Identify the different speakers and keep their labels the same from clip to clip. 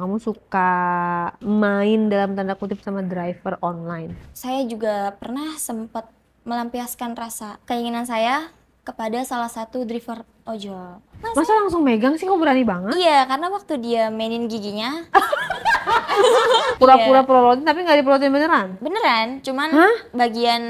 Speaker 1: kamu suka main dalam tanda kutip sama driver online?
Speaker 2: Saya juga pernah sempat melampiaskan rasa keinginan saya kepada salah satu driver ojol. Masa, Masa langsung megang sih kok berani banget? Iya, karena waktu dia mainin giginya. Pura-pura iya.
Speaker 1: tapi nggak diperolotin beneran?
Speaker 2: Beneran, cuman Hah? bagian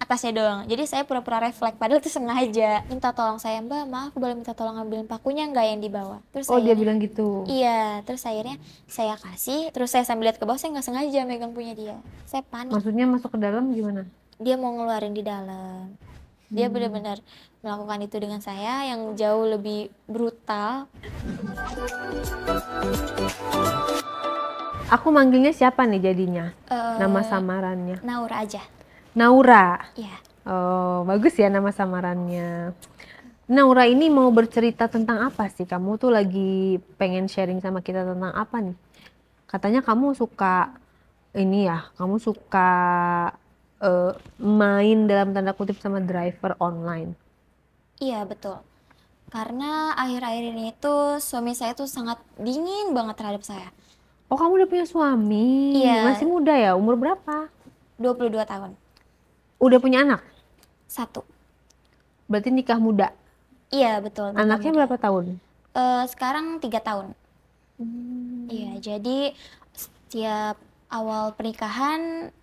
Speaker 2: atasnya doang. Jadi saya pura-pura refleks, padahal itu sengaja. Minta tolong saya, mbak maaf boleh minta tolong ambilin pakunya nggak yang dibawa? Terus oh dia bilang gitu? Iya, terus akhirnya saya kasih, terus saya sambil lihat ke bawah saya nggak sengaja megang punya dia. Saya panik. Maksudnya masuk ke dalam gimana? Dia mau ngeluarin di dalam dia hmm. benar-benar melakukan itu dengan saya yang jauh lebih brutal.
Speaker 1: Aku manggilnya siapa nih jadinya? Uh, nama
Speaker 2: samarannya? Naura aja.
Speaker 1: Naura. Iya. Oh, bagus ya nama samarannya. Naura ini mau bercerita tentang apa sih? Kamu tuh lagi pengen sharing sama kita tentang apa nih? Katanya kamu suka ini ya, kamu suka uh, main dalam tanda kutip sama driver online.
Speaker 2: Iya betul. Karena akhir-akhir ini itu suami saya tuh sangat dingin banget terhadap saya.
Speaker 1: Oh kamu udah punya suami? Iya. Masih muda ya? Umur berapa? 22 tahun. Udah punya anak? Satu. Berarti nikah muda?
Speaker 2: Iya betul. Anaknya
Speaker 1: muda. berapa tahun?
Speaker 2: Uh, sekarang tiga tahun. Hmm. Iya hmm. jadi setiap awal pernikahan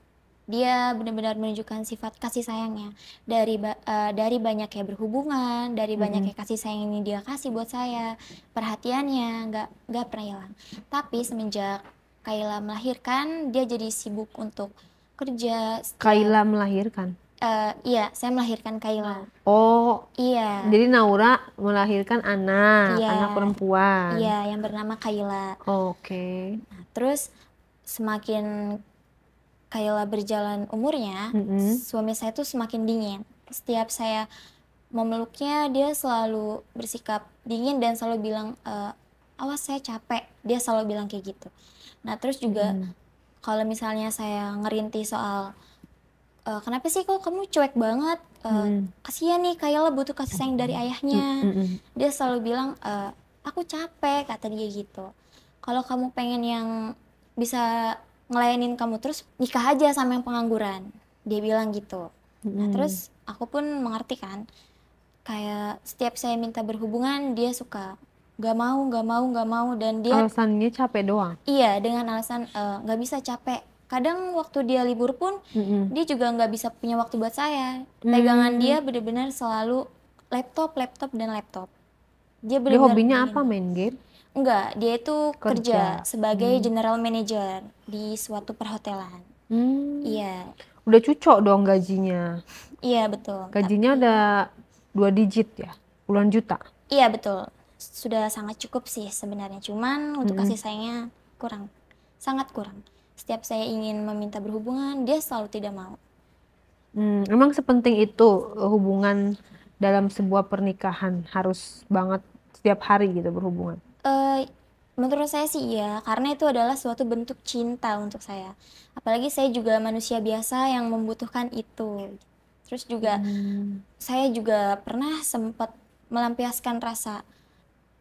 Speaker 2: dia benar-benar menunjukkan sifat kasih sayangnya dari uh, dari banyaknya berhubungan dari banyaknya kasih sayang ini dia kasih buat saya perhatiannya nggak nggak pernah hilang tapi semenjak Kayla melahirkan dia jadi sibuk untuk kerja
Speaker 1: Kayla melahirkan
Speaker 2: uh, iya saya melahirkan Kayla.
Speaker 1: oh iya jadi Naura melahirkan anak iya, anak perempuan iya
Speaker 2: yang bernama Kaila oke okay. nah, terus semakin Kayla berjalan umurnya, mm-hmm. suami saya tuh semakin dingin. Setiap saya memeluknya, dia selalu bersikap dingin dan selalu bilang, e, awas saya capek. Dia selalu bilang kayak gitu. Nah terus juga mm. kalau misalnya saya ngerinti soal e, kenapa sih kok kamu cuek banget? E, eh, mm. Kasian nih Kayla butuh kasih sayang dari ayahnya. Mm-hmm. Dia selalu bilang, e, aku capek kata dia gitu. Kalau kamu pengen yang bisa ngelayanin kamu terus nikah aja sama yang pengangguran dia bilang gitu nah, hmm. terus aku pun mengerti kan kayak setiap saya minta berhubungan dia suka gak mau gak mau gak mau dan dia
Speaker 1: alasannya capek doang
Speaker 2: iya dengan alasan uh, eh, gak bisa capek kadang waktu dia libur pun mm-hmm. dia juga nggak bisa punya waktu buat saya hmm. pegangan mm-hmm. dia benar-benar selalu laptop laptop dan laptop dia benar dia hobinya main. apa main game Enggak, dia itu kerja, kerja sebagai hmm. general manager di suatu perhotelan.
Speaker 1: Hmm. Iya. Udah cocok dong gajinya.
Speaker 2: Iya, betul. Gajinya
Speaker 1: Tapi... ada dua digit ya, puluhan juta.
Speaker 2: Iya, betul. Sudah sangat cukup sih sebenarnya, cuman untuk hmm. kasih sayangnya kurang. Sangat kurang. Setiap saya ingin meminta berhubungan, dia selalu tidak mau.
Speaker 1: Hmm, emang sepenting itu hubungan dalam sebuah pernikahan harus banget setiap hari gitu berhubungan
Speaker 2: uh, menurut saya sih iya, karena itu adalah suatu bentuk cinta untuk saya. Apalagi saya juga manusia biasa yang membutuhkan itu. Terus juga hmm. saya juga pernah sempat melampiaskan rasa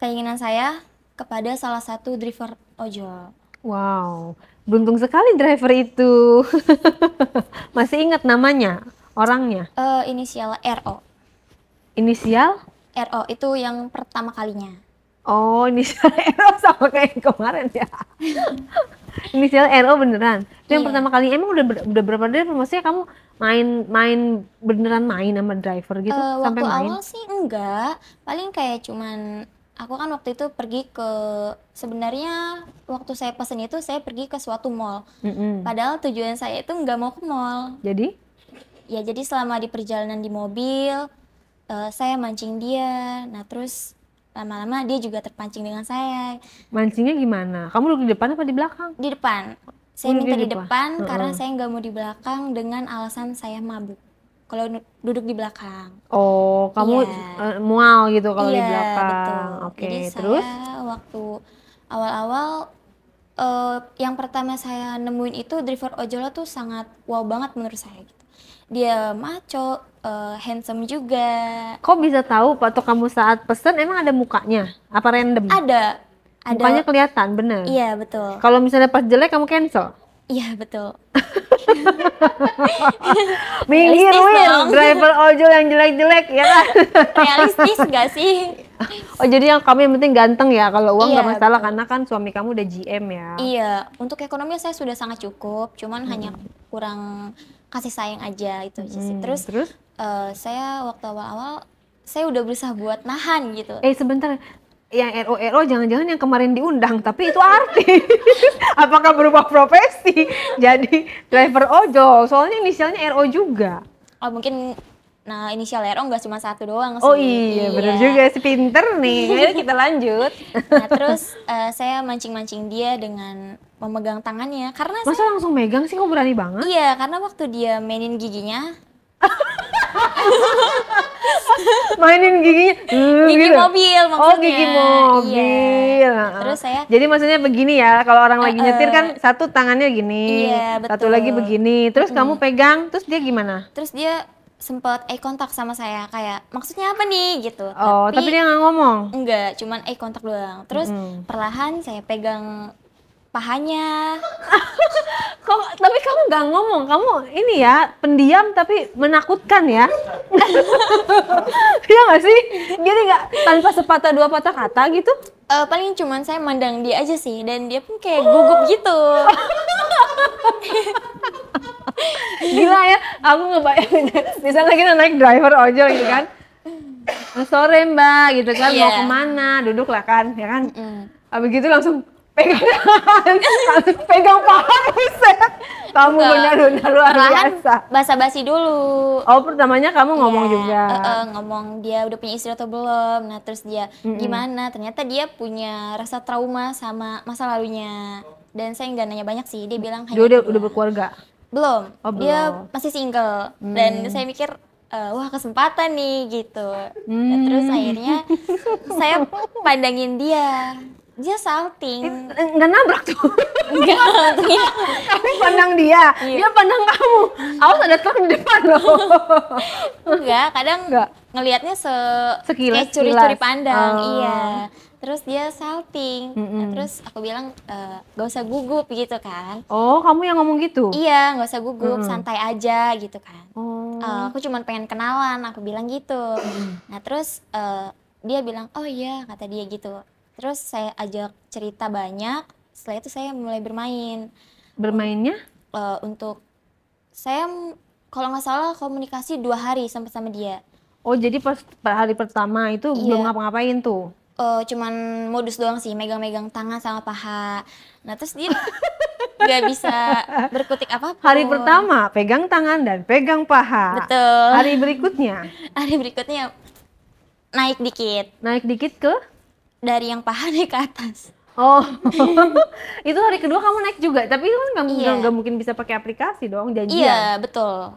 Speaker 2: keinginan saya kepada salah satu driver ojol.
Speaker 1: Wow, beruntung sekali driver itu. Masih ingat namanya, orangnya?
Speaker 2: Uh, inisial RO.
Speaker 1: Inisial?
Speaker 2: RO itu yang pertama kalinya. Oh, inisial RO sama kayak kemarin ya.
Speaker 1: inisial RO beneran. Itu yang iya. pertama kali emang udah ber, udah berapa dari maksudnya kamu main main beneran main sama driver gitu uh, sampai waktu main? awal sih
Speaker 2: enggak. Paling kayak cuman aku kan waktu itu pergi ke sebenarnya waktu saya pesen itu saya pergi ke suatu mall. Mm -hmm. Padahal tujuan saya itu nggak mau ke mall. Jadi? Ya jadi selama di perjalanan di mobil uh, saya mancing dia. Nah, terus lama-lama dia juga terpancing dengan saya.
Speaker 1: Mancingnya gimana? Kamu duduk di depan apa di belakang? Di depan. Saya duduk minta di depan, apa? karena -uh. karena saya
Speaker 2: nggak mau di belakang dengan alasan saya mabuk. Kalau duduk di belakang.
Speaker 1: Oh, kamu yeah. Iya. uh, mual gitu kalau yeah, di iya, belakang. Oke, okay, terus saya
Speaker 2: waktu awal-awal uh, yang pertama saya nemuin itu driver ojol tuh sangat wow banget menurut saya gitu. Dia maco, uh, handsome juga.
Speaker 1: Kok bisa tahu Pak, atau kamu saat pesen emang ada mukanya? Apa random? Ada. ada. Mukanya kelihatan, bener? Iya, betul. Kalau misalnya pas jelek kamu cancel?
Speaker 2: Iya, betul.
Speaker 1: Minggir, wir, driver ojol yang jelek-jelek ya kan? Realistis nggak sih? Oh jadi yang kami yang penting ganteng ya kalau uang iya, nggak iya, masalah betul. karena kan suami kamu udah GM ya.
Speaker 2: Iya, untuk ekonomi saya sudah sangat cukup, cuman hmm. hanya kurang kasih sayang aja itu hmm, Terus, terus uh, saya waktu awal-awal saya udah berusaha buat nahan gitu. Eh
Speaker 1: sebentar, yang RO RO jangan-jangan yang kemarin diundang tapi itu arti. apakah berubah profesi jadi driver ojo, soalnya inisialnya RO juga
Speaker 2: oh mungkin nah inisial RO nggak cuma satu doang oh iya, iya. benar juga
Speaker 1: sih pinter nih ayo kita
Speaker 2: lanjut nah terus uh, saya mancing-mancing dia dengan memegang tangannya karena masa saya, langsung megang sih kok berani banget iya karena waktu dia mainin giginya mainin giginya
Speaker 1: uh, gigi gitu. mobil oh, maksudnya oh gigi iya. mobil iya. terus saya jadi maksudnya begini ya kalau orang uh, lagi nyetir kan satu tangannya gini iya, satu lagi begini terus hmm. kamu pegang terus dia gimana
Speaker 2: terus dia sempet eye kontak sama saya kayak maksudnya apa nih gitu oh tapi, tapi dia nggak ngomong enggak cuman eye kontak doang terus hmm. perlahan saya pegang pahanya. Kok tapi kamu nggak ngomong, kamu ini ya
Speaker 1: pendiam tapi menakutkan ya. Iya nggak sih? Jadi
Speaker 2: nggak tanpa sepatah dua patah kata gitu? Uh, paling cuman saya mandang dia aja sih dan dia pun kayak gugup gitu. Gila
Speaker 1: ya, aku ngebayangin. Misalnya kita naik driver ojol gitu kan. Sore mbak gitu kan, yeah. mau iya. kemana, duduklah kan, ya kan. Mm. Abis gitu langsung pegangan pegang paha buset kamu benar-benar luar biasa
Speaker 2: basa-basi dulu oh pertamanya kamu ngomong iya. ngomong juga uh, uh, ngomong dia udah punya istri atau belum nah terus dia mm hmm gimana ternyata dia punya rasa trauma sama masa lalunya dan saya nggak nanya banyak sih dia bilang dia
Speaker 1: udah, udah berkeluarga belum oh, dia belum. masih
Speaker 2: single hmm. dan saya mikir uh, wah kesempatan nih gitu. Hmm. Dan terus hmm. akhirnya saya pandangin dia dia salting eh, nggak nabrak tuh nggak tapi pandang dia iya. dia pandang kamu awas ada truk di depan loh enggak kadang enggak. ngelihatnya se sekilas kayak curi-curi pandang oh. iya terus dia salting mm -hmm. terus aku bilang e, eh, gak usah gugup gitu kan oh kamu yang ngomong gitu iya gak usah gugup mm -hmm. santai aja gitu kan oh. uh, aku cuma pengen kenalan aku bilang gitu nah terus uh, dia bilang oh iya kata dia gitu Terus saya ajak cerita banyak. Setelah itu saya mulai bermain. Bermainnya? Uh, untuk saya kalau nggak salah komunikasi dua hari sampai sama dia. Oh jadi pas hari pertama itu iya. belum
Speaker 1: ngapa-ngapain tuh?
Speaker 2: uh, cuman modus doang sih, megang-megang tangan sama paha. Nah terus dia nggak bisa berkutik apa Hari pertama
Speaker 1: pegang tangan dan pegang paha. Betul. Hari berikutnya?
Speaker 2: Hari berikutnya naik dikit. Naik dikit ke? dari yang paha naik ke atas. Oh,
Speaker 1: itu hari kedua kamu naik juga, tapi itu kan nggak iya. Gak mungkin bisa pakai aplikasi dong, janjian. Iya, betul.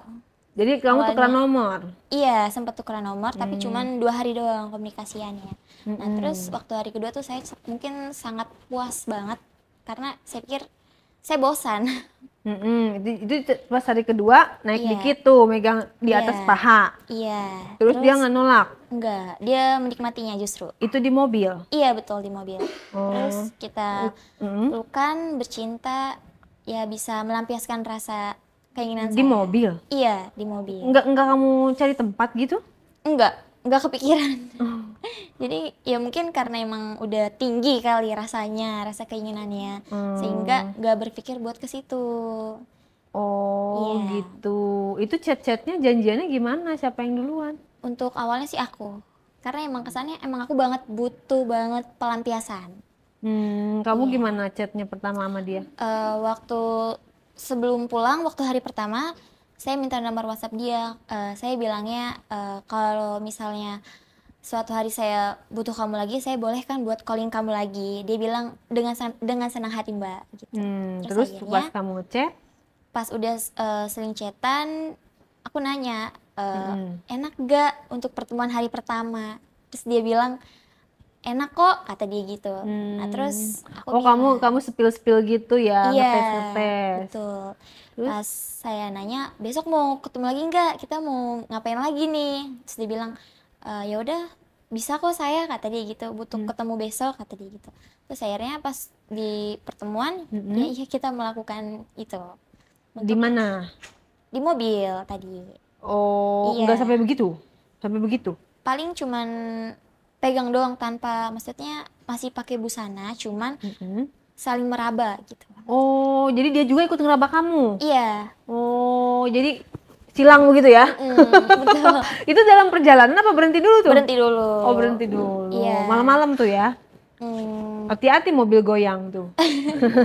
Speaker 1: Jadi kamu Awalnya, tukeran nomor?
Speaker 2: Iya, sempat tukeran nomor, hmm. tapi cuman dua hari doang komunikasiannya. Nah, hmm. Nah, terus waktu hari kedua tuh saya mungkin sangat puas banget, karena saya pikir saya bosan.
Speaker 1: Mm-hmm. Itu, itu pas hari kedua naik yeah. dikit tuh, megang di yeah. atas paha.
Speaker 2: Iya. Yeah. Terus, Terus dia nggak nolak? Enggak, dia menikmatinya justru. Itu di mobil? Iya betul di mobil. Oh. Terus kita mm-hmm. bercinta, ya bisa melampiaskan rasa keinginan di saya. mobil? Iya di mobil. Enggak,
Speaker 1: enggak kamu cari tempat gitu? Enggak, nggak kepikiran oh.
Speaker 2: jadi ya mungkin karena emang udah tinggi kali rasanya rasa keinginannya hmm. sehingga nggak berpikir buat ke situ oh yeah. gitu itu chat-chatnya janjiannya gimana siapa yang duluan untuk awalnya sih aku karena emang kesannya emang aku banget butuh banget pelampiasan
Speaker 1: hmm kamu yeah. gimana chatnya pertama sama dia
Speaker 2: uh, waktu sebelum pulang waktu hari pertama saya minta nomor WhatsApp dia uh, saya bilangnya uh, kalau misalnya suatu hari saya butuh kamu lagi saya boleh kan buat calling kamu lagi dia bilang dengan dengan senang hati mbak gitu hmm, terus, terus akhirnya, pas kamu chat pas udah uh, sering chatan aku nanya uh, hmm. enak gak untuk pertemuan hari pertama terus dia bilang enak kok kata dia gitu nah, hmm. nah terus aku oh bilang, kamu kamu spill
Speaker 1: spill gitu ya iya, ngetes ngetes
Speaker 2: betul Terus? Pas saya nanya, besok mau ketemu lagi nggak? Kita mau ngapain lagi nih? Terus dia bilang, e, ya udah bisa kok saya kata dia gitu. Butuh hmm. ketemu besok kata dia gitu. Terus akhirnya pas di pertemuan, hmm. ya, ya kita melakukan itu. Di mana? Di mobil tadi.
Speaker 1: Oh, iya. nggak sampai begitu? Sampai begitu?
Speaker 2: Paling cuman pegang doang tanpa maksudnya masih pakai busana cuman mm -hmm saling meraba gitu. Oh,
Speaker 1: jadi dia juga ikut ngeraba kamu? Iya.
Speaker 2: Oh, jadi
Speaker 1: silang begitu ya? Mm, betul. itu dalam perjalanan apa berhenti dulu tuh? Berhenti dulu. Oh, berhenti dulu. Iya. Malam-malam tuh ya? Mm. Hati-hati mobil goyang tuh.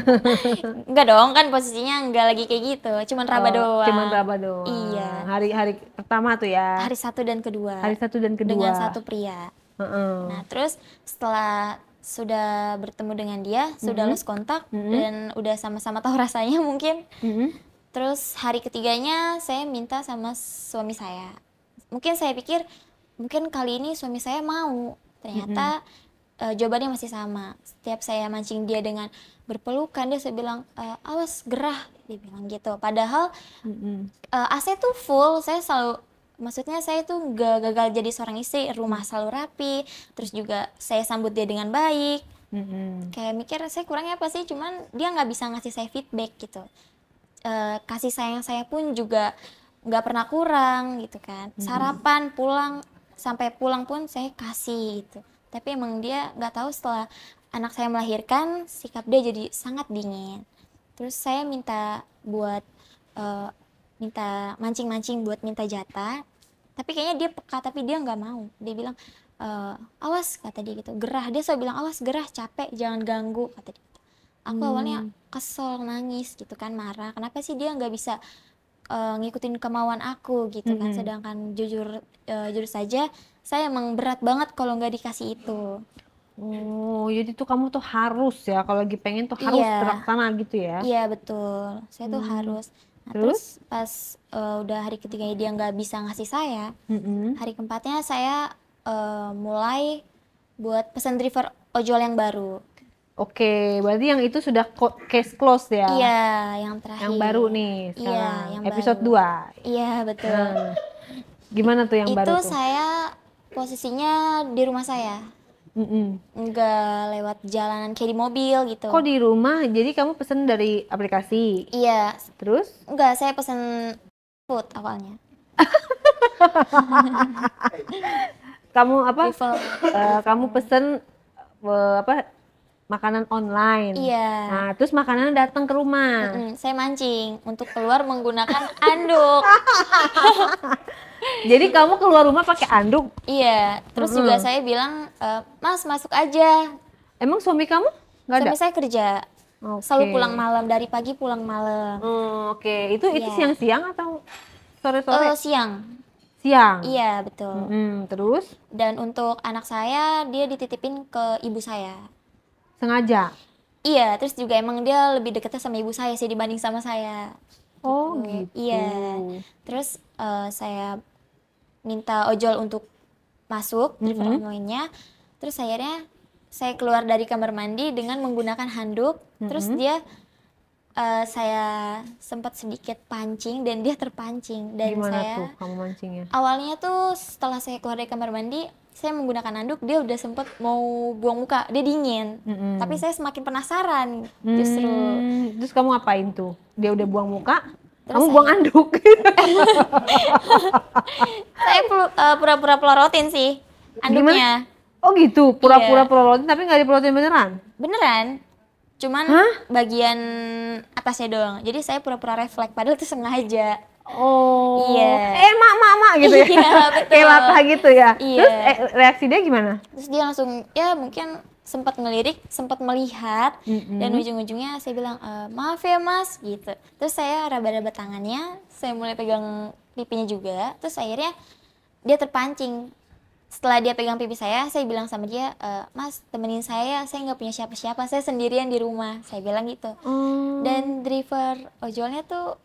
Speaker 2: enggak dong, kan posisinya enggak lagi kayak gitu. Cuman raba oh, doang. Cuman raba doang. Iya. Hari-hari pertama tuh ya. Hari satu dan kedua. Hari satu
Speaker 1: dan kedua. Dengan satu pria. Uh -uh.
Speaker 2: Nah, terus setelah sudah bertemu dengan dia, mm-hmm. sudah lost kontak mm-hmm. dan udah sama-sama tahu rasanya mungkin. Mm-hmm. Terus hari ketiganya saya minta sama suami saya. Mungkin saya pikir mungkin kali ini suami saya mau. Ternyata mm-hmm. uh, jawabannya masih sama. Setiap saya mancing dia dengan berpelukan dia saya bilang e, awas gerah dia bilang gitu. Padahal mm-hmm. uh, AC tuh full, saya selalu maksudnya saya tuh gak gagal jadi seorang istri rumah selalu rapi terus juga saya sambut dia dengan baik mm-hmm. kayak mikir saya kurangnya apa sih cuman dia nggak bisa ngasih saya feedback gitu e, kasih sayang saya pun juga nggak pernah kurang gitu kan mm-hmm. sarapan pulang sampai pulang pun saya kasih gitu tapi emang dia nggak tahu setelah anak saya melahirkan sikap dia jadi sangat dingin terus saya minta buat eh, minta mancing-mancing buat minta jatah tapi kayaknya dia peka tapi dia nggak mau dia bilang e, awas kata dia gitu gerah dia selalu bilang awas gerah capek jangan ganggu kata dia gitu. aku hmm. awalnya kesel nangis gitu kan marah kenapa sih dia nggak bisa uh, ngikutin kemauan aku gitu kan? -hmm. kan sedangkan jujur uh, jujur saja saya emang berat banget kalau nggak dikasih itu Oh, jadi tuh kamu tuh harus ya kalau lagi pengen tuh harus yeah.
Speaker 1: terlaksana gitu ya? Iya yeah,
Speaker 2: betul, saya tuh hmm. harus. Nah, terus? terus pas uh, udah hari ketiga dia nggak bisa ngasih saya, mm-hmm. hari keempatnya saya uh, mulai buat pesan driver ojol yang baru. Oke, berarti yang itu sudah case close ya? Iya, yang terakhir. Yang baru nih iya, sekarang. Iya, yang episode baru. 2. Iya, betul. Hmm.
Speaker 1: gimana tuh yang itu baru Itu
Speaker 2: saya posisinya di rumah saya mm -mm. nggak lewat jalanan kayak di mobil gitu kok di rumah jadi kamu pesen
Speaker 1: dari aplikasi
Speaker 2: iya terus Enggak, saya pesen food awalnya kamu apa uh,
Speaker 1: kamu pesen uh, apa makanan online. Iya. Nah, terus
Speaker 2: makanan datang ke rumah. Mm -mm, saya mancing untuk keluar menggunakan anduk.
Speaker 1: Jadi kamu keluar rumah pakai anduk?
Speaker 2: Iya. Terus hmm. juga saya bilang, e, Mas masuk aja. Emang suami kamu nggak ada? Suami saya kerja. Okay. Selalu pulang malam dari pagi pulang malam. Hmm, Oke, okay. itu itu iya. siang-siang atau sore-sore? Uh, siang
Speaker 1: siang. Iya betul. Mm-hmm.
Speaker 2: Terus? Dan untuk anak saya dia dititipin ke ibu saya. Sengaja? Iya. Terus juga emang dia lebih deketnya sama ibu saya sih dibanding sama saya. Oh gitu. gitu. Iya. Terus uh, saya minta ojol untuk masuk mm -hmm. terus akhirnya saya keluar dari kamar mandi dengan menggunakan handuk mm -hmm. terus dia uh, saya sempat sedikit pancing dan dia terpancing dan Gimana saya tuh
Speaker 1: kamu mancingnya?
Speaker 2: awalnya tuh setelah saya keluar dari kamar mandi saya menggunakan handuk dia udah sempet mau buang muka dia dingin mm -hmm. tapi saya semakin penasaran hmm, justru mm, terus kamu ngapain tuh dia udah buang muka Terus Kamu saya, buang anduk. saya eh, pura-pura -pura pelorotin sih
Speaker 1: anduknya.
Speaker 2: Oh gitu, pura-pura iya. pelorotin tapi nggak dipelorotin beneran? Beneran. Cuman Hah? bagian atasnya doang. Jadi saya pura-pura refleks padahal itu sengaja.
Speaker 1: Oh. Iya.
Speaker 2: Eh mak mak mak gitu ya. Iya, betul. Kayak
Speaker 1: gitu ya. Iya. Terus eh, reaksi dia gimana?
Speaker 2: Terus dia langsung ya mungkin sempat ngelirik, sempat melihat mm-hmm. dan ujung-ujungnya saya bilang e, maaf ya mas gitu. Terus saya raba-raba tangannya, saya mulai pegang pipinya juga. Terus akhirnya dia terpancing. Setelah dia pegang pipi saya, saya bilang sama dia, e, mas temenin saya, saya nggak punya siapa-siapa, saya sendirian di rumah. Saya bilang gitu. Mm. Dan driver ojolnya tuh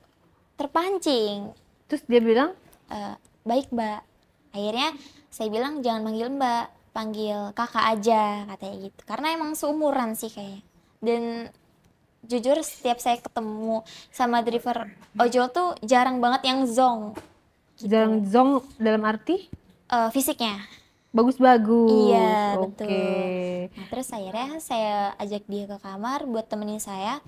Speaker 2: terpancing. Terus dia bilang, e, baik mbak. Akhirnya saya bilang jangan manggil mbak panggil kakak aja katanya gitu karena emang seumuran sih kayaknya dan jujur setiap saya ketemu sama driver ojol tuh jarang banget yang zong gitu. jarang zong dalam arti uh, fisiknya
Speaker 1: bagus-bagus iya okay. betul
Speaker 2: nah, terus akhirnya saya ajak dia ke kamar buat temenin saya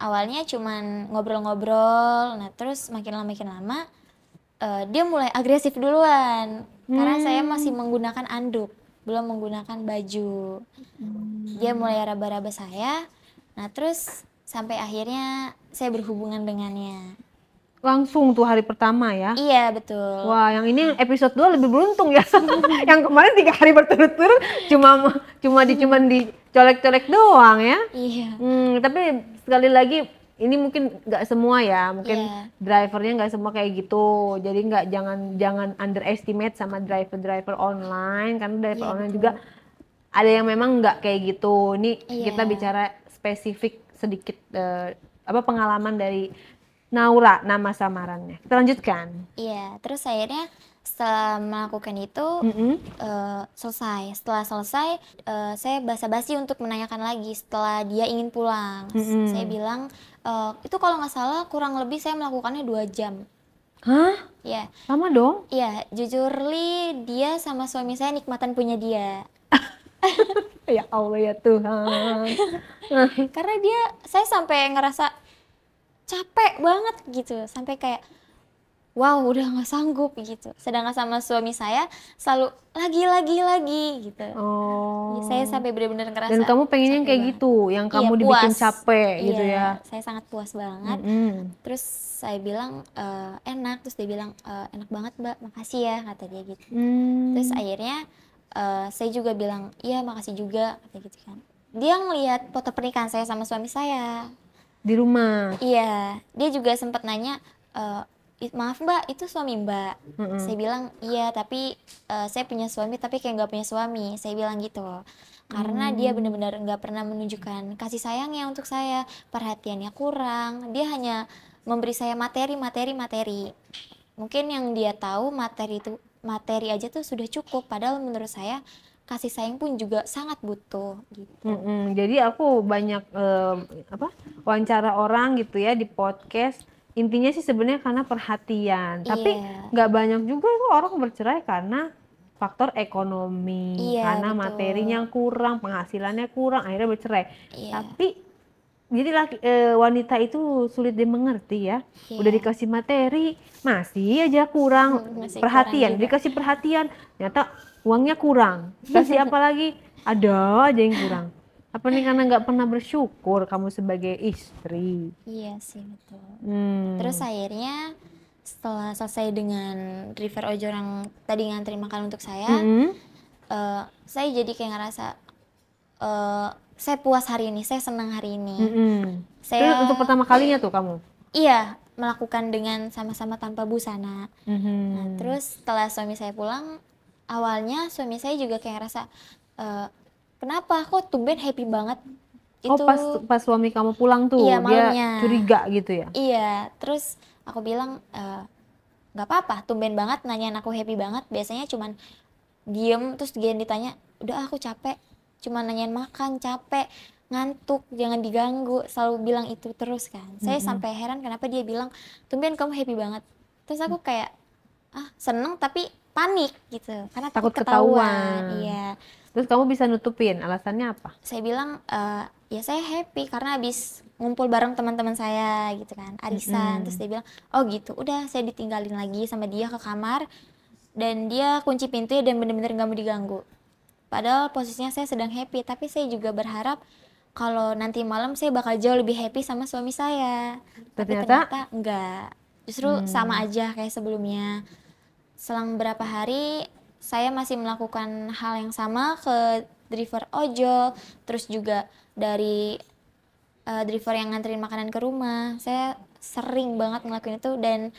Speaker 2: awalnya cuman ngobrol-ngobrol nah terus makin lama makin lama uh, dia mulai agresif duluan hmm. karena saya masih menggunakan anduk belum menggunakan baju hmm. dia mulai raba-raba saya nah terus sampai akhirnya saya berhubungan dengannya
Speaker 1: langsung tuh hari pertama ya? Iya betul. Wah yang ini episode dua lebih beruntung ya. yang kemarin tiga hari berturut-turut cuma cuma di cuman dicolek-colek doang ya. Iya. Hmm, tapi sekali lagi ini mungkin nggak semua ya mungkin yeah. drivernya nggak semua kayak gitu jadi nggak jangan jangan underestimate sama driver driver online karena driver yeah, online juga ada yang memang nggak kayak gitu ini yeah. kita bicara spesifik sedikit uh, apa pengalaman dari Naura nama samarannya kita lanjutkan
Speaker 2: iya yeah, terus akhirnya setelah melakukan itu mm -hmm. uh, selesai. Setelah selesai, uh, saya basa-basi untuk menanyakan lagi setelah dia ingin pulang. Mm -hmm. Saya bilang uh, itu kalau nggak salah kurang lebih saya melakukannya dua jam. Hah? Ya. Lama dong? Iya, jujur li dia sama suami saya nikmatan punya dia. ya Allah ya Tuhan. Karena dia saya sampai ngerasa capek banget gitu, sampai kayak wow udah nggak sanggup gitu. Sedangkan sama suami saya selalu lagi lagi lagi gitu. Iya, oh. Saya sampai benar-benar ngerasa. Dan kamu pengen yang kayak banget. gitu, yang iya, kamu iya, dibikin puas. capek iya, gitu ya. Saya sangat puas banget. Mm -hmm. Terus saya bilang e, enak, terus dia bilang e, enak banget mbak, makasih ya kata dia gitu. Mm. Terus akhirnya uh, saya juga bilang iya makasih juga kata gitu kan. Dia ngelihat foto pernikahan saya sama suami saya
Speaker 1: di rumah.
Speaker 2: Iya, dia juga sempat nanya. Uh, maaf mbak itu suami mbak mm-hmm. saya bilang iya tapi uh, saya punya suami tapi kayak nggak punya suami saya bilang gitu karena mm. dia hmm. benar-benar nggak pernah menunjukkan kasih sayangnya untuk saya perhatiannya kurang dia hanya memberi saya materi materi materi mungkin yang dia tahu materi itu materi aja tuh sudah cukup padahal menurut saya kasih sayang pun juga sangat butuh gitu.
Speaker 1: Mm -hmm. Jadi aku banyak eh, apa wawancara orang gitu ya di podcast intinya sih sebenarnya karena perhatian tapi iya. nggak banyak juga kok orang bercerai karena faktor ekonomi yeah, karena gitu. materinya kurang penghasilannya kurang akhirnya bercerai yeah. tapi jadi laki, e, wanita itu sulit dimengerti ya. Yeah. Udah dikasih materi, masih aja kurang hmm, masih perhatian. Kurang dikasih perhatian, ternyata uangnya kurang. Kasih apa lagi? Ada aja yang kurang. Apa nih karena nggak pernah bersyukur kamu sebagai istri?
Speaker 2: Iya sih betul.
Speaker 1: Hmm. Terus
Speaker 2: akhirnya setelah selesai dengan River Ojo yang tadi nganterin makan untuk saya, -hmm. uh, saya jadi kayak ngerasa uh, saya puas hari ini, saya senang hari ini. -hmm. Saya Itu untuk
Speaker 1: pertama kalinya tuh kamu?
Speaker 2: Iya, melakukan dengan sama-sama tanpa busana.
Speaker 1: -hmm. nah, terus
Speaker 2: setelah suami saya pulang, awalnya suami saya juga kayak ngerasa uh, kenapa kok tumben happy banget oh, itu oh, pas
Speaker 1: pas suami kamu pulang tuh iya, malamnya. dia curiga gitu ya
Speaker 2: iya terus aku bilang eh, nggak e, gak apa-apa tumben banget nanyain aku happy banget biasanya cuman diem terus dia ditanya udah aku capek cuman nanyain makan capek ngantuk jangan diganggu selalu bilang itu terus kan mm -hmm. saya sampai heran kenapa dia bilang tumben kamu happy banget terus aku kayak ah seneng tapi panik gitu karena takut, takut ketahuan. ketahuan iya Terus
Speaker 1: kamu bisa nutupin, alasannya apa?
Speaker 2: Saya bilang uh, ya saya happy karena habis ngumpul bareng teman-teman saya gitu kan, arisan. Hmm. Terus dia bilang, "Oh gitu, udah saya ditinggalin lagi sama dia ke kamar dan dia kunci pintunya dan bener-bener nggak mau diganggu." Padahal posisinya saya sedang happy, tapi saya juga berharap kalau nanti malam saya bakal jauh lebih happy sama suami saya. Ternyata? Tapi ternyata enggak. Justru hmm. sama aja kayak sebelumnya. Selang berapa hari saya masih melakukan hal yang sama ke driver ojol, terus juga dari uh, driver yang nganterin makanan ke rumah. Saya sering banget ngelakuin itu dan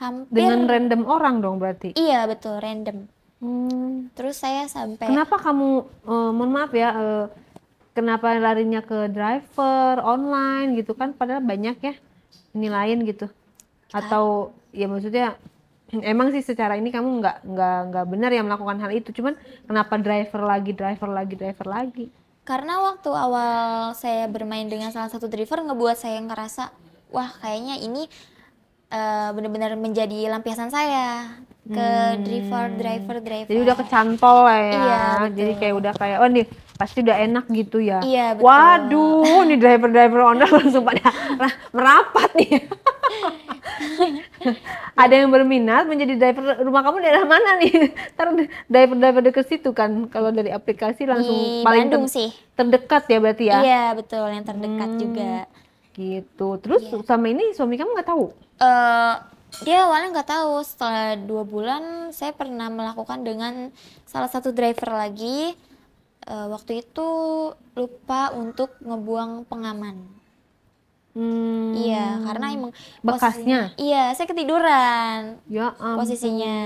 Speaker 2: hampir dengan random
Speaker 1: orang dong berarti.
Speaker 2: Iya, betul, random. Hmm. Terus saya sampai Kenapa
Speaker 1: kamu uh, mohon maaf ya uh, kenapa larinya ke driver, online gitu kan padahal banyak ya ini lain gitu. Atau ya maksudnya emang sih secara ini kamu nggak nggak nggak benar yang melakukan hal itu cuman kenapa driver lagi driver lagi driver
Speaker 2: lagi karena waktu awal saya bermain dengan salah satu driver ngebuat saya ngerasa wah kayaknya ini uh, benar-benar menjadi lampiasan saya ke hmm. driver driver driver
Speaker 1: jadi udah kecantol lah ya iya, jadi kayak udah kayak oh nih pasti udah enak gitu ya iya, betul. waduh nih driver driver owner langsung pada merapat nih ada yang berminat menjadi driver rumah kamu daerah mana nih? ter driver driver dekat situ kan kalau dari aplikasi langsung Di paling Bandung ter sih. terdekat ya berarti ya? Iya
Speaker 2: betul yang terdekat hmm, juga.
Speaker 1: Gitu. Terus iya. sama ini suami kamu nggak tahu?
Speaker 2: Uh, dia awalnya nggak tahu setelah dua bulan saya pernah melakukan dengan salah satu driver lagi uh, waktu itu lupa untuk ngebuang pengaman Hmm. Iya, karena emang bekasnya. Posisinya, iya, saya ketiduran. Ya ampun. Posisinya.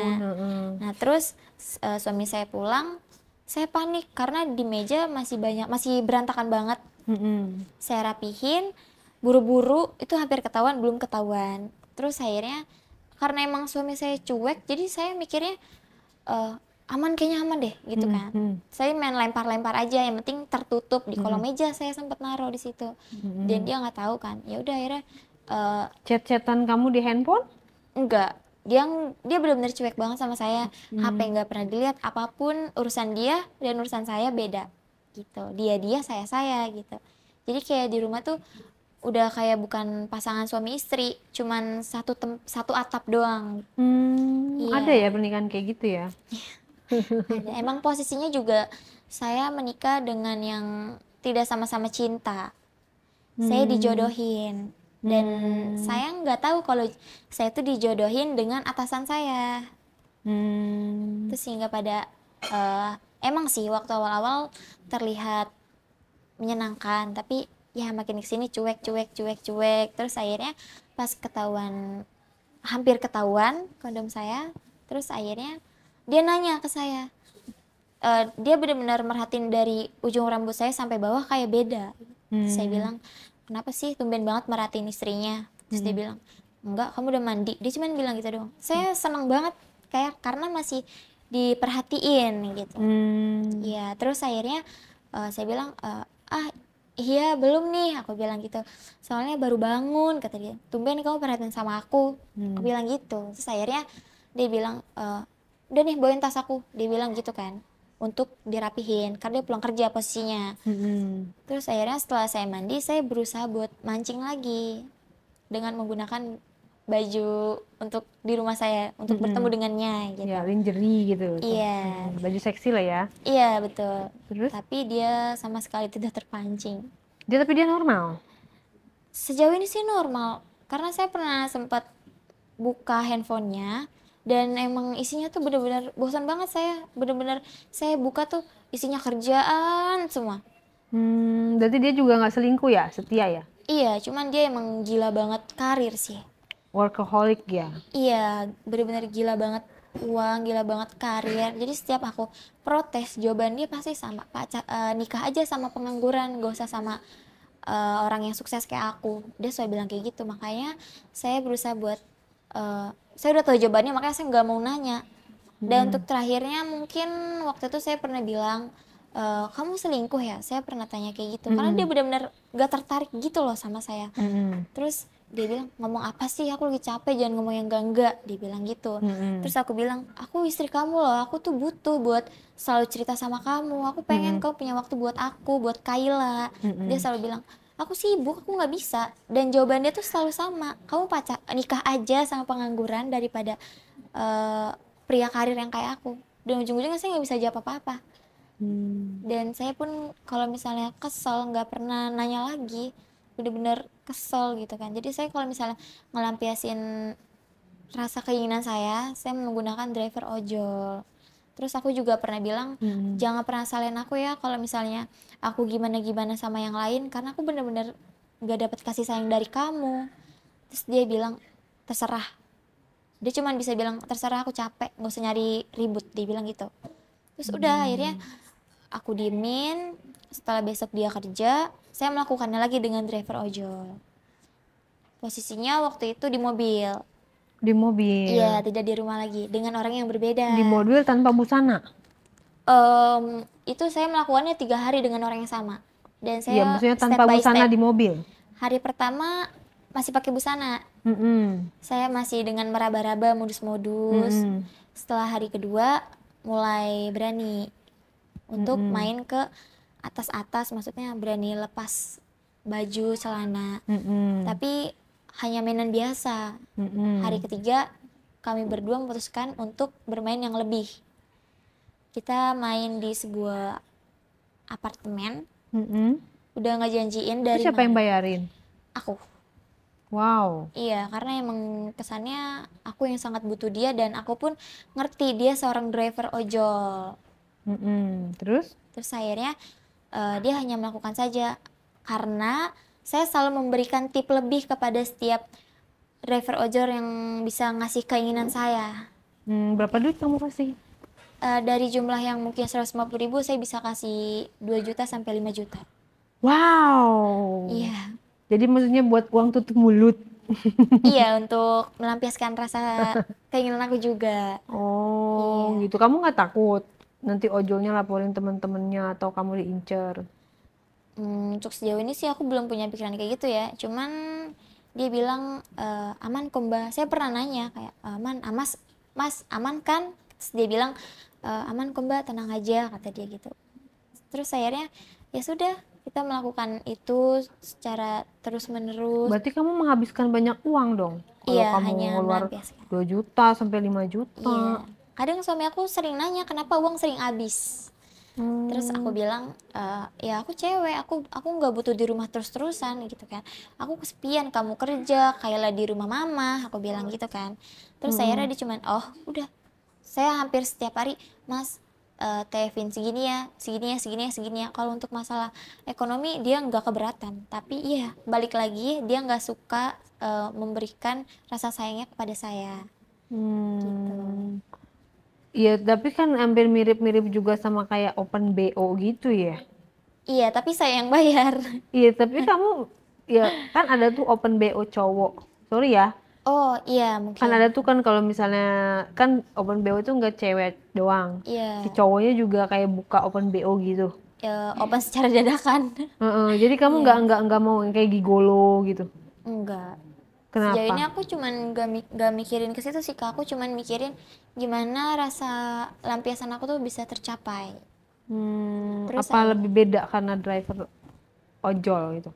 Speaker 2: Nah, terus uh, suami saya pulang, saya panik karena di meja masih banyak masih berantakan banget. Hmm. Saya rapihin, buru-buru itu hampir ketahuan, belum ketahuan. Terus akhirnya karena emang suami saya cuek jadi saya mikirnya uh, aman kayaknya aman deh gitu hmm, kan hmm. saya main lempar-lempar aja yang penting tertutup di kolong hmm. meja saya sempat naruh di situ hmm. dan dia nggak tahu kan ya udah akhirnya uh, chat-chatan kamu di handphone enggak dia dia benar-benar cuek banget sama saya hmm. HP nggak pernah dilihat apapun urusan dia dan urusan saya beda gitu dia dia saya saya gitu jadi kayak di rumah tuh udah kayak bukan pasangan suami istri, cuman satu tem satu atap doang. Hmm, yeah. Ada ya pernikahan kayak gitu ya? ada. Emang posisinya juga saya menikah dengan yang tidak sama-sama cinta.
Speaker 1: Hmm. Saya dijodohin
Speaker 2: dan hmm. saya nggak tahu kalau saya tuh dijodohin dengan atasan saya. Hmm. Terus sehingga pada uh, emang sih waktu awal-awal terlihat menyenangkan, tapi ya makin kesini cuek cuek cuek cuek terus akhirnya pas ketahuan hampir ketahuan kondom saya terus akhirnya dia nanya ke saya uh, dia benar-benar merhatiin dari ujung rambut saya sampai bawah kayak beda hmm. saya bilang kenapa sih tumben banget merhatiin istrinya terus hmm. dia bilang enggak kamu udah mandi dia cuma bilang gitu doang saya hmm. seneng banget kayak karena masih diperhatiin gitu hmm. ya terus akhirnya uh, saya bilang uh, ah iya belum nih aku bilang gitu soalnya baru bangun kata dia tumben kamu perhatian sama aku hmm. aku bilang gitu terus akhirnya dia bilang e, udah nih bawain tas aku dia bilang gitu kan untuk dirapihin karena dia pulang kerja posisinya hmm. terus akhirnya setelah saya mandi saya berusaha buat mancing lagi dengan menggunakan baju untuk di rumah saya untuk mm -hmm. bertemu dengannya gitu. Ya,
Speaker 1: lingerie gitu. Iya. Hmm, baju seksi lah ya.
Speaker 2: Iya, betul. Terus? Tapi dia sama sekali tidak terpancing. Dia tapi dia normal. Sejauh ini sih normal karena saya pernah sempat buka handphonenya dan emang isinya tuh bener-bener bosan banget saya bener-bener saya buka tuh isinya kerjaan semua
Speaker 1: hmm berarti dia juga nggak selingkuh ya setia ya
Speaker 2: iya cuman dia emang gila banget karir sih
Speaker 1: workaholic ya
Speaker 2: iya benar-benar gila banget uang gila banget karir jadi setiap aku protes jawaban dia pasti sama pacar uh, eh, nikah aja sama pengangguran gak usah sama uh, orang yang sukses kayak aku dia selalu bilang kayak gitu makanya saya berusaha buat uh, saya udah tahu jawabannya makanya saya nggak mau nanya dan hmm. untuk terakhirnya mungkin waktu itu saya pernah bilang Uh, kamu selingkuh ya saya pernah tanya kayak gitu karena hmm. dia benar-benar gak tertarik gitu loh sama saya hmm. terus dia bilang ngomong apa sih aku lagi capek jangan ngomong yang enggak enggak dia bilang gitu hmm. terus aku bilang aku istri kamu loh aku tuh butuh buat selalu cerita sama kamu aku pengen hmm. kamu punya waktu buat aku buat Kaila hmm. dia selalu bilang aku sibuk aku nggak bisa dan jawabannya tuh selalu sama kamu pacar nikah aja sama pengangguran daripada uh, pria karir yang kayak aku dan ujung-ujungnya saya nggak bisa jawab apa-apa hmm. dan saya pun kalau misalnya kesel nggak pernah nanya lagi bener-bener kesel gitu kan jadi saya kalau misalnya ngelampiasin rasa keinginan saya saya menggunakan driver ojol terus aku juga pernah bilang hmm. jangan pernah salin aku ya kalau misalnya aku gimana gimana sama yang lain karena aku bener-bener gak dapat kasih sayang dari kamu terus dia bilang terserah dia cuman bisa bilang terserah aku capek gak usah nyari ribut dia bilang gitu terus udah akhirnya hmm. aku dimin setelah besok dia kerja, saya melakukannya lagi dengan driver ojol. Posisinya waktu itu di mobil. Di mobil. Iya, tidak di rumah lagi dengan orang yang berbeda. Di
Speaker 1: mobil tanpa busana.
Speaker 2: Um, itu saya melakukannya tiga hari dengan orang yang sama. Dan saya. ya, maksudnya tanpa busana step. di mobil. Hari pertama masih pakai busana. Mm -hmm. Saya masih dengan meraba-raba modus-modus. Mm -hmm. Setelah hari kedua mulai berani untuk mm -hmm. main ke atas-atas maksudnya berani lepas baju celana mm-hmm. tapi hanya mainan biasa mm-hmm. hari ketiga kami berdua memutuskan untuk bermain yang lebih kita main di sebuah apartemen mm-hmm. udah janjiin dari Itu siapa yang bayarin aku Wow. Iya, karena emang kesannya aku yang sangat butuh dia dan aku pun ngerti dia seorang driver ojol.
Speaker 1: Mm-hmm. Terus?
Speaker 2: Terus akhirnya uh, dia hanya melakukan saja karena saya selalu memberikan tip lebih kepada setiap driver ojol yang bisa ngasih keinginan saya.
Speaker 1: Hmm, berapa duit kamu kasih?
Speaker 2: Uh, dari jumlah yang mungkin 150 ribu, saya bisa kasih 2 juta sampai 5 juta.
Speaker 1: Wow. Iya. Yeah. Jadi maksudnya buat uang tutup mulut.
Speaker 2: iya, untuk melampiaskan rasa keinginan aku juga.
Speaker 1: Oh, yeah. gitu. Kamu nggak takut? nanti ojolnya laporin temen-temennya atau kamu diincer?
Speaker 2: Hmm, untuk sejauh ini sih aku belum punya pikiran kayak gitu ya. Cuman dia bilang e, aman komba. Saya pernah nanya kayak aman, amas, ah, mas aman kan? Terus dia bilang e, aman komba, tenang aja kata dia gitu. Terus akhirnya ya sudah kita melakukan itu secara terus menerus. Berarti
Speaker 1: kamu menghabiskan banyak uang dong? Kalau iya, kamu hanya keluar dua juta sampai lima juta. Iya
Speaker 2: kadang suami aku sering nanya kenapa uang sering habis hmm. terus aku hmm. bilang e, ya aku cewek aku aku nggak butuh di rumah terus terusan gitu kan aku kesepian kamu kerja kayaklah di rumah mama aku bilang gitu kan terus hmm. akhirnya dia cuman oh udah saya hampir setiap hari mas uh, eh, Tevin segini ya, segini ya, segini ya, segini ya. Kalau untuk masalah ekonomi dia nggak keberatan, tapi iya balik lagi dia nggak suka uh, memberikan rasa sayangnya kepada saya. Hmm. Gitu.
Speaker 1: Iya, tapi kan hampir mirip-mirip juga sama kayak open BO gitu ya.
Speaker 2: Iya, tapi saya yang bayar. Iya, tapi kamu ya kan ada tuh
Speaker 1: open BO cowok. Sorry ya.
Speaker 2: Oh iya
Speaker 1: mungkin. Kan ada tuh kan kalau misalnya kan open BO itu nggak cewek doang. Iya. Si cowoknya juga kayak buka open BO gitu. Ya, open secara dadakan. Uh jadi kamu iya. nggak yeah. nggak nggak mau kayak gigolo gitu?
Speaker 2: Enggak Kenapa? Sejauh ini aku cuman gak, gak mikirin ke situ sih kak. Aku cuman mikirin gimana rasa lampiasan aku tuh bisa tercapai.
Speaker 1: Hmm, Terus apa aku, lebih beda karena driver ojol gitu?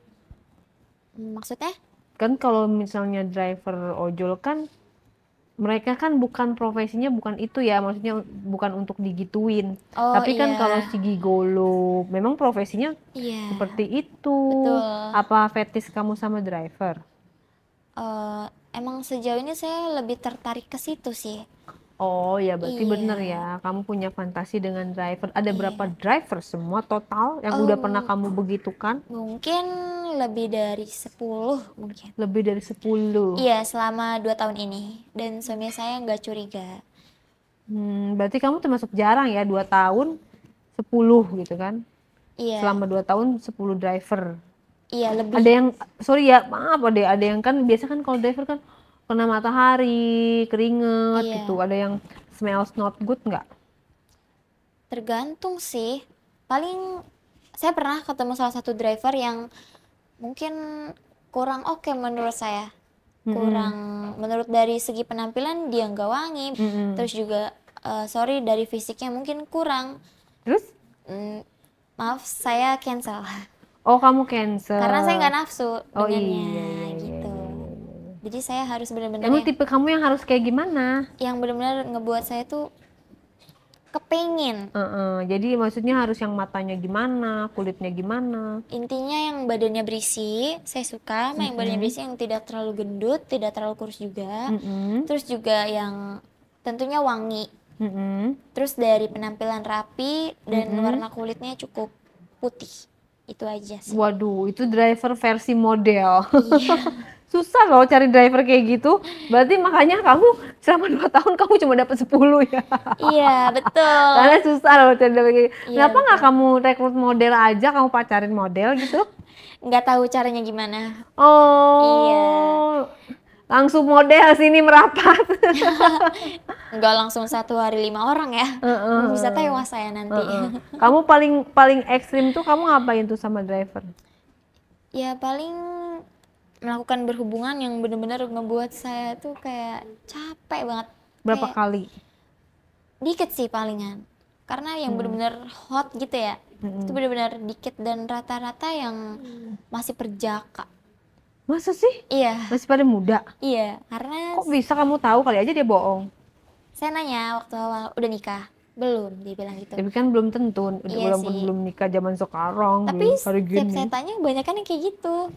Speaker 1: Hmm, maksudnya? Kan kalau misalnya driver ojol kan mereka kan bukan profesinya bukan itu ya maksudnya bukan untuk digituin oh, tapi kan iya. kalau si gigolo memang profesinya iya. seperti itu Betul. apa fetish kamu sama driver
Speaker 2: uh, emang sejauh ini saya lebih tertarik ke situ sih.
Speaker 1: Oh ya berarti iya. bener ya kamu punya fantasi dengan driver. Ada iya. berapa driver semua
Speaker 2: total yang um, udah pernah kamu
Speaker 1: begitu kan
Speaker 2: Mungkin lebih dari 10
Speaker 1: mungkin. Lebih dari 10? Iya
Speaker 2: selama dua tahun ini dan suami saya nggak curiga.
Speaker 1: Hmm, berarti kamu termasuk jarang ya dua tahun 10 gitu kan? Iya. Selama dua tahun 10 driver.
Speaker 2: Iya lebih. Ada yang
Speaker 1: sorry ya maaf ada ada yang kan biasa kan kalau driver kan kena matahari keringet iya. gitu. Ada yang smell not good nggak?
Speaker 2: Tergantung sih. Paling saya pernah ketemu salah satu driver yang mungkin kurang oke okay menurut saya kurang mm-hmm. menurut dari segi penampilan dia nggak wangi mm-hmm. terus juga uh, sorry dari fisiknya mungkin kurang terus mm, maaf saya cancel
Speaker 1: Oh kamu cancel. Karena saya nggak nafsu
Speaker 2: oh, dengannya iya, iya, gitu. iya, gitu. Iya, Jadi saya harus benar-benar. kamu tipe
Speaker 1: kamu yang harus kayak gimana?
Speaker 2: Yang benar-benar ngebuat saya tuh
Speaker 1: kepengen. Uh -uh. Jadi maksudnya harus yang matanya
Speaker 2: gimana, kulitnya gimana. Intinya yang badannya berisi, saya suka. Mm -hmm. Yang badannya berisi yang tidak terlalu gendut, tidak terlalu kurus juga. Mm -hmm. Terus juga yang tentunya wangi. Mm -hmm. Terus dari penampilan rapi dan mm -hmm. warna kulitnya cukup putih. Itu aja sih.
Speaker 1: Waduh, itu driver versi model. Iya. Susah loh cari driver kayak gitu. Berarti makanya kamu selama 2 tahun kamu cuma dapat 10 ya. Iya, betul. Karena susah loh cari driver kayak gitu. Iya, Kenapa nggak kamu rekrut model aja, kamu pacarin model gitu? nggak tahu caranya gimana. Oh. Iya langsung model sini merapat.
Speaker 2: Enggak langsung satu hari lima orang ya. Uh, uh, Bisa tewas saya nanti.
Speaker 1: Kamu paling paling ekstrim tuh kamu ngapain tuh sama driver?
Speaker 2: Ya paling melakukan berhubungan yang benar-benar ngebuat saya tuh kayak capek banget. Berapa kayak, kali? Dikit sih palingan. Karena yang hmm. benar-benar hot gitu ya. Hmm. Itu benar-benar dikit dan rata-rata yang hmm. masih perjaka Masa sih? Iya.
Speaker 1: Masih pada muda?
Speaker 2: Iya, karena... Kok
Speaker 1: bisa kamu tahu? Kali aja dia bohong.
Speaker 2: Saya nanya waktu awal udah nikah. Belum, dia bilang gitu. Tapi
Speaker 1: kan belum tentu. Udah iya belum, sih. belum nikah zaman sekarang. Tapi setiap saya
Speaker 2: tanya, banyak kan yang kayak gitu.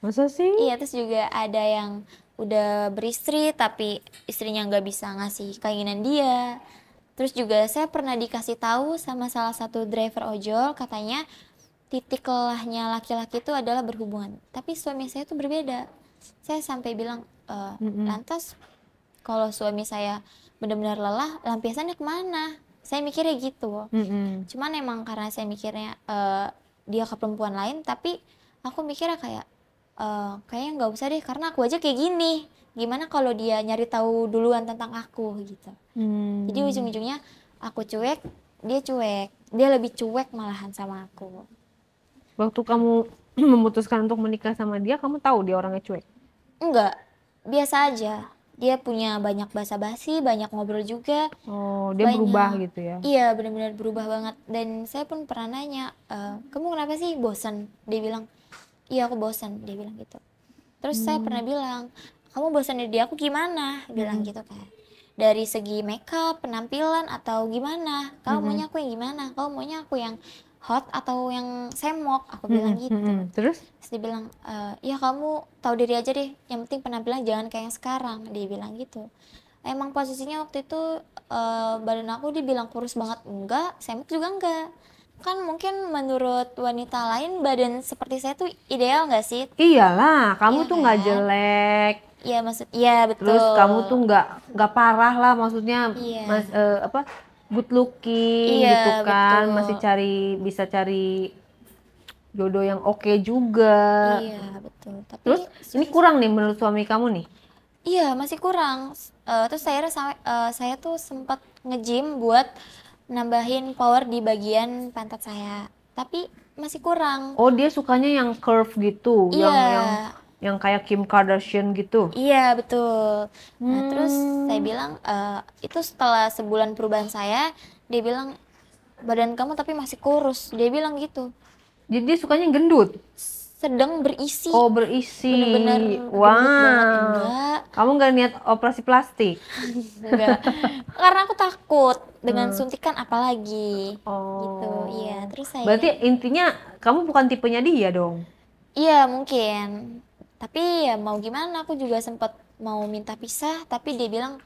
Speaker 2: Masa sih? Iya, terus juga ada yang udah beristri tapi istrinya nggak bisa ngasih keinginan dia. Terus juga saya pernah dikasih tahu sama salah satu driver ojol katanya titik lelahnya laki-laki itu adalah berhubungan tapi suami saya itu berbeda saya sampai bilang e, lantas kalau suami saya benar-benar lelah lampiasannya kemana saya mikirnya gitu mm-hmm. cuman emang karena saya mikirnya uh, dia ke perempuan lain tapi aku mikirnya kayak uh, kayaknya nggak usah deh karena aku aja kayak gini gimana kalau dia nyari tahu duluan tentang aku gitu hmm. jadi ujung-ujungnya aku cuek dia cuek dia lebih cuek malahan sama aku
Speaker 1: waktu kamu memutuskan untuk menikah sama dia, kamu tahu dia orangnya cuek?
Speaker 2: Enggak, biasa aja. Dia punya banyak basa-basi, banyak ngobrol juga. Oh, dia banyak, berubah
Speaker 1: gitu ya? Iya,
Speaker 2: benar-benar berubah banget. Dan saya pun pernah nanya, e, kamu kenapa sih bosan? Dia bilang, iya aku bosan. Dia bilang gitu. Terus hmm. saya pernah hmm. bilang, kamu bosan dari aku gimana? Bilang hmm. gitu kan. Dari segi makeup, penampilan atau gimana? Kamu hmm. maunya aku yang gimana? Kamu maunya aku yang hot atau yang semok aku hmm, bilang hmm, gitu hmm, hmm. terus terus bilang e, ya kamu tahu diri aja deh yang penting penampilan jangan kayak yang sekarang dia bilang gitu emang posisinya waktu itu uh, badan aku dibilang kurus banget enggak semok juga enggak kan mungkin menurut wanita lain badan seperti saya tuh ideal nggak sih
Speaker 1: iyalah kamu ya, tuh nggak kan? jelek Iya maksud, iya betul. Terus kamu tuh nggak nggak parah lah maksudnya, iya. mas, uh, apa good looking iya, gitu kan, betul. masih cari bisa cari jodoh yang oke okay juga. Iya,
Speaker 2: betul. Tapi
Speaker 1: Terus ini kurang nih menurut suami kamu nih?
Speaker 2: Iya, masih kurang. Uh, terus saya uh, saya tuh sempat ngejim buat nambahin power di bagian pantat saya. Tapi masih kurang.
Speaker 1: Oh, dia sukanya yang curve gitu, iya. yang yang yang kayak Kim Kardashian gitu.
Speaker 2: Iya betul. Nah terus saya hmm. bilang e, itu setelah sebulan perubahan saya, dia bilang badan kamu tapi masih kurus. Dia bilang gitu. Jadi dia sukanya gendut. Sedang berisi. Oh berisi. benar bener Wah. Wow.
Speaker 1: Kamu nggak niat operasi plastik?
Speaker 2: enggak. Karena aku takut dengan hmm. suntikan apalagi. Gitu. Oh. Gitu. Iya. Terus saya. Berarti intinya kamu bukan tipenya dia dong. Iya mungkin tapi ya mau gimana aku juga sempat mau minta pisah tapi dia bilang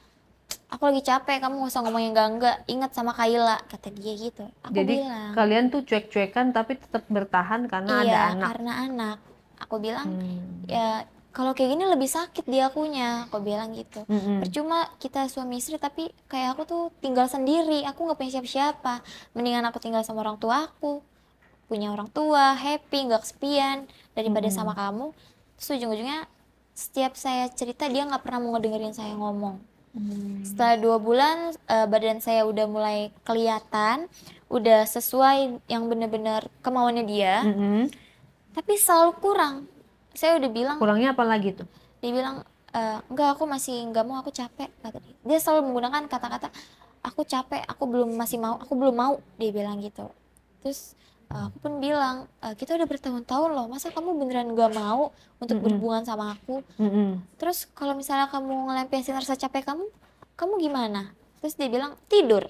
Speaker 2: aku lagi capek kamu gak usah ngomong yang enggak enggak ingat sama Kaila kata dia gitu aku jadi bilang,
Speaker 1: kalian tuh cuek-cuekan tapi tetap bertahan karena iya, ada anak karena
Speaker 2: anak aku bilang hmm. ya kalau kayak gini lebih sakit dia akunya aku bilang gitu -hmm. percuma kita suami istri tapi kayak aku tuh tinggal sendiri aku nggak punya siapa-siapa mendingan aku tinggal sama orang tua aku punya orang tua happy nggak kesepian daripada -hmm. sama kamu terus ujung-ujungnya setiap saya cerita dia nggak pernah mau ngedengerin saya ngomong hmm. setelah dua bulan uh, badan saya udah mulai kelihatan udah sesuai yang bener-bener kemauannya dia -hmm. tapi selalu kurang saya udah bilang kurangnya apa lagi tuh dia uh, enggak aku masih nggak mau aku capek dia dia selalu menggunakan kata-kata aku capek aku belum masih mau aku belum mau dia bilang gitu terus aku pun bilang e, kita udah bertahun-tahun loh masa kamu beneran gak mau untuk mm -hmm. berhubungan sama aku mm -hmm. terus kalau misalnya kamu ngelampiasin rasa capek kamu kamu gimana terus dia bilang tidur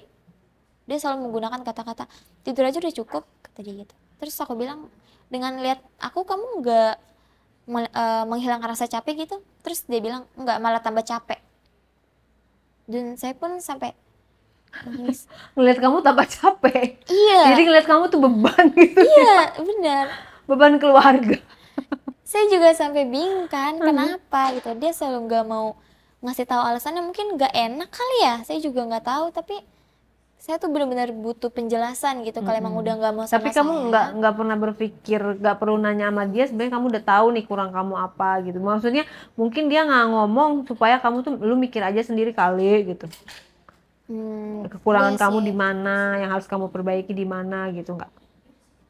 Speaker 2: dia selalu menggunakan kata-kata tidur aja udah cukup kata dia gitu terus aku bilang dengan lihat aku kamu gak e, menghilangkan rasa capek gitu terus dia bilang nggak malah tambah capek dan saya pun sampai
Speaker 1: ngeliat kamu tambah capek. Iya. Jadi ngeliat kamu tuh beban gitu. Iya,
Speaker 2: ya. benar. Beban keluarga. Saya juga sampai bingung kan, hmm. kenapa gitu. Dia selalu nggak mau ngasih tahu alasannya mungkin nggak enak kali ya. Saya juga nggak tahu, tapi saya tuh benar-benar butuh penjelasan gitu. Kalau emang hmm. udah nggak mau sama Tapi kamu nggak
Speaker 1: nggak pernah berpikir, nggak perlu nanya sama dia. Sebenarnya kamu udah tahu nih kurang kamu apa gitu. Maksudnya mungkin dia nggak ngomong supaya kamu tuh lu mikir aja sendiri kali gitu hmm, kekurangan iya kamu di mana yang harus kamu perbaiki di mana gitu nggak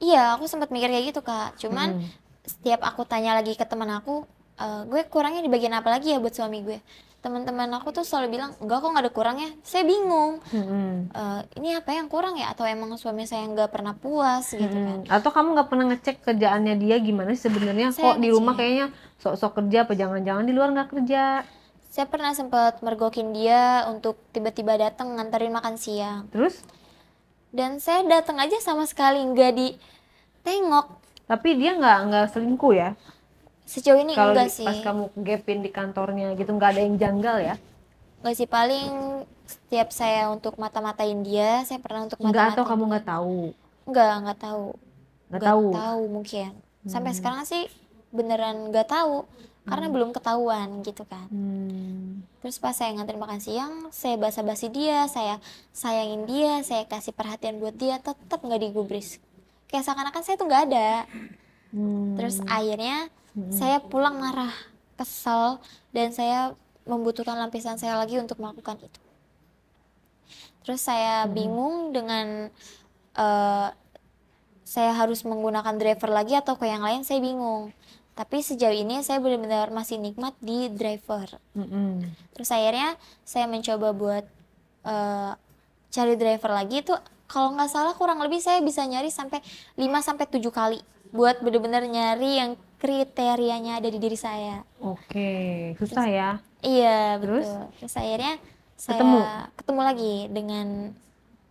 Speaker 2: iya aku sempat mikir kayak gitu kak cuman hmm. setiap aku tanya lagi ke teman aku e, gue kurangnya di bagian apa lagi ya buat suami gue teman-teman aku tuh selalu bilang enggak kok nggak ada kurangnya saya bingung
Speaker 1: hmm.
Speaker 2: e, ini apa yang kurang ya atau emang suami saya nggak pernah puas gitu hmm. kan atau
Speaker 1: kamu nggak pernah ngecek kerjaannya dia gimana sih sebenarnya kok di rumah kayaknya sok-sok kerja apa jangan-jangan
Speaker 2: di luar nggak kerja saya pernah sempat mergokin dia untuk tiba-tiba datang nganterin makan siang. Terus? Dan saya datang aja sama sekali nggak di tengok. Tapi dia nggak nggak selingkuh ya? Sejauh ini Kalo enggak sih. Kalau pas kamu
Speaker 1: gapin di kantornya gitu nggak ada yang janggal ya?
Speaker 2: Nggak sih paling setiap saya untuk mata-matain dia, saya pernah untuk mata-matain. Enggak atau kamu nggak tahu? Nggak nggak tahu.
Speaker 1: Nggak tahu. tahu
Speaker 2: mungkin. Sampai hmm. sekarang sih beneran nggak tahu karena hmm. belum ketahuan gitu kan. Hmm. Terus pas saya nganterin makan siang, saya basa-basi dia, saya sayangin dia, saya kasih perhatian buat dia, tetap nggak digubris. Kayak seakan-akan saya tuh nggak ada. Hmm. Terus akhirnya hmm. saya pulang marah, kesel, dan saya membutuhkan lapisan saya lagi untuk melakukan itu. Terus saya hmm. bingung dengan uh, saya harus menggunakan driver lagi atau ke yang lain, saya bingung tapi sejauh ini saya benar-benar masih nikmat di driver mm-hmm. terus akhirnya saya mencoba buat uh, cari driver lagi itu kalau nggak salah kurang lebih saya bisa nyari sampai 5 sampai tujuh kali buat benar-benar nyari yang kriterianya ada di diri saya
Speaker 1: oke susah terus, ya
Speaker 2: iya terus? terus akhirnya saya ketemu, ketemu lagi dengan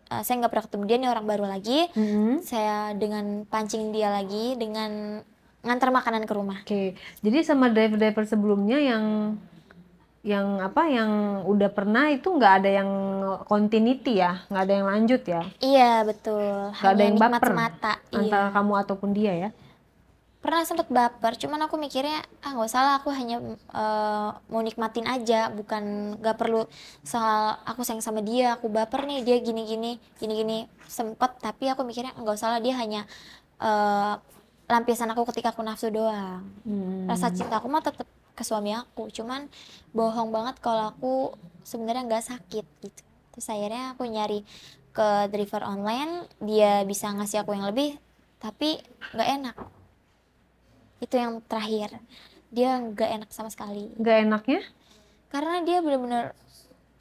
Speaker 2: uh, saya nggak pernah ketemu dia nih orang baru lagi mm-hmm. saya dengan pancing dia lagi dengan ngantar makanan ke rumah. Oke. Okay. Jadi sama driver-driver sebelumnya
Speaker 1: yang yang apa yang udah pernah itu nggak ada yang continuity ya, nggak ada yang lanjut ya?
Speaker 2: Iya betul. Nggak ada yang baper mata antara
Speaker 1: iya. kamu ataupun dia ya?
Speaker 2: Pernah sempet baper, cuman aku mikirnya ah nggak salah aku hanya uh, mau nikmatin aja, bukan nggak perlu soal aku sayang sama dia, aku baper nih dia gini gini gini gini sempet, tapi aku mikirnya nggak salah dia hanya uh, lampiasan aku ketika aku nafsu doang. Hmm. Rasa cinta aku mah tetap ke suami aku, cuman bohong banget kalau aku sebenarnya nggak sakit gitu. Terus akhirnya aku nyari ke driver online, dia bisa ngasih aku yang lebih, tapi nggak enak. Itu yang terakhir. Dia nggak enak sama sekali. Nggak enaknya? Karena dia benar-benar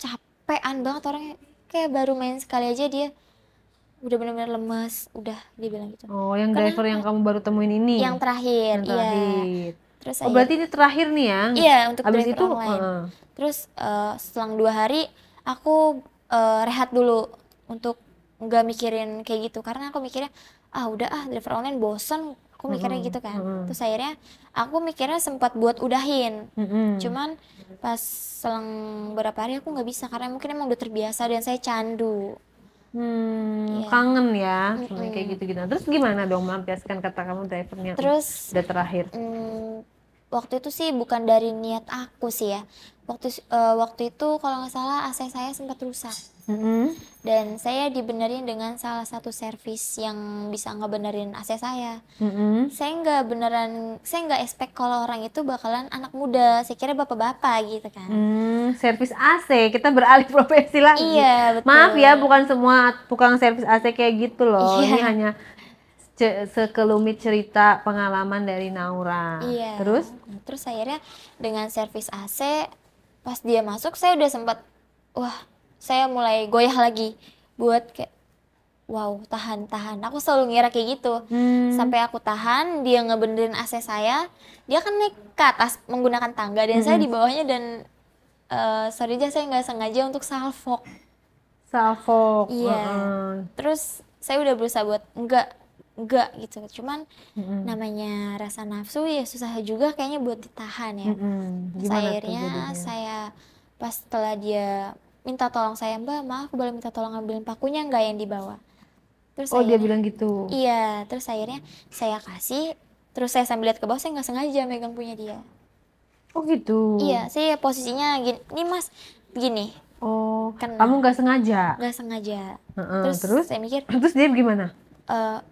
Speaker 2: capean banget orangnya. Kayak baru main sekali aja dia udah benar-benar lemes udah dia bilang gitu oh yang Karena driver
Speaker 1: yang kamu baru temuin ini yang
Speaker 2: terakhir, yang iya. terakhir. terus oh berarti ini terakhir nih ya iya untuk Habis driver itu, online uh. terus uh, selang dua hari aku uh, rehat dulu untuk nggak mikirin kayak gitu karena aku mikirnya ah udah ah driver online bosen aku mikirnya mm-hmm. gitu kan mm-hmm. terus akhirnya aku mikirnya sempat buat udahin mm-hmm. cuman pas selang berapa hari aku nggak bisa karena mungkin emang udah terbiasa dan saya candu Hmm, yeah. kangen
Speaker 1: ya mm -hmm. kayak gitu-gitu. Terus gimana dong melampiaskan kata kamu drivernya? Terus udah terakhir.
Speaker 2: Mm, waktu itu sih bukan dari niat aku sih ya. Waktu uh, waktu itu kalau nggak salah AC saya sempat rusak. Mm-hmm. Dan saya dibenerin dengan salah satu servis yang bisa ngebenerin AC saya. Mm-hmm. Saya nggak beneran, saya nggak expect kalau orang itu bakalan anak muda. Saya kira bapak-bapak gitu kan.
Speaker 1: Mm, servis AC, kita beralih profesi lagi. Iya betul. Maaf ya, bukan semua tukang servis AC kayak gitu loh. Iya. Ini hanya sekelumit cerita pengalaman dari Naura. Iya. Terus?
Speaker 2: Terus akhirnya dengan servis AC, pas dia masuk saya udah sempat, wah saya mulai goyah lagi buat kayak wow tahan tahan aku selalu ngira kayak gitu hmm. sampai aku tahan dia ngebenerin AC saya dia kan naik ke atas menggunakan tangga dan hmm. saya di bawahnya dan uh, sorry aja saya nggak sengaja untuk salfok
Speaker 1: salfok iya yeah. uh -uh.
Speaker 2: terus saya udah berusaha buat enggak enggak gitu cuman hmm namanya rasa nafsu ya susah juga kayaknya buat ditahan ya hmm saya akhirnya saya pas setelah dia minta tolong saya mbak maaf boleh minta tolong ambilin pakunya nggak yang dibawa terus oh dia bilang gitu iya terus akhirnya saya kasih terus saya sambil lihat ke bawah saya nggak sengaja megang punya dia
Speaker 1: oh gitu iya
Speaker 2: saya posisinya gini ini mas gini oh Kena. kamu nggak sengaja nggak sengaja
Speaker 1: uh -uh, terus, terus saya mikir terus dia gimana
Speaker 2: uh,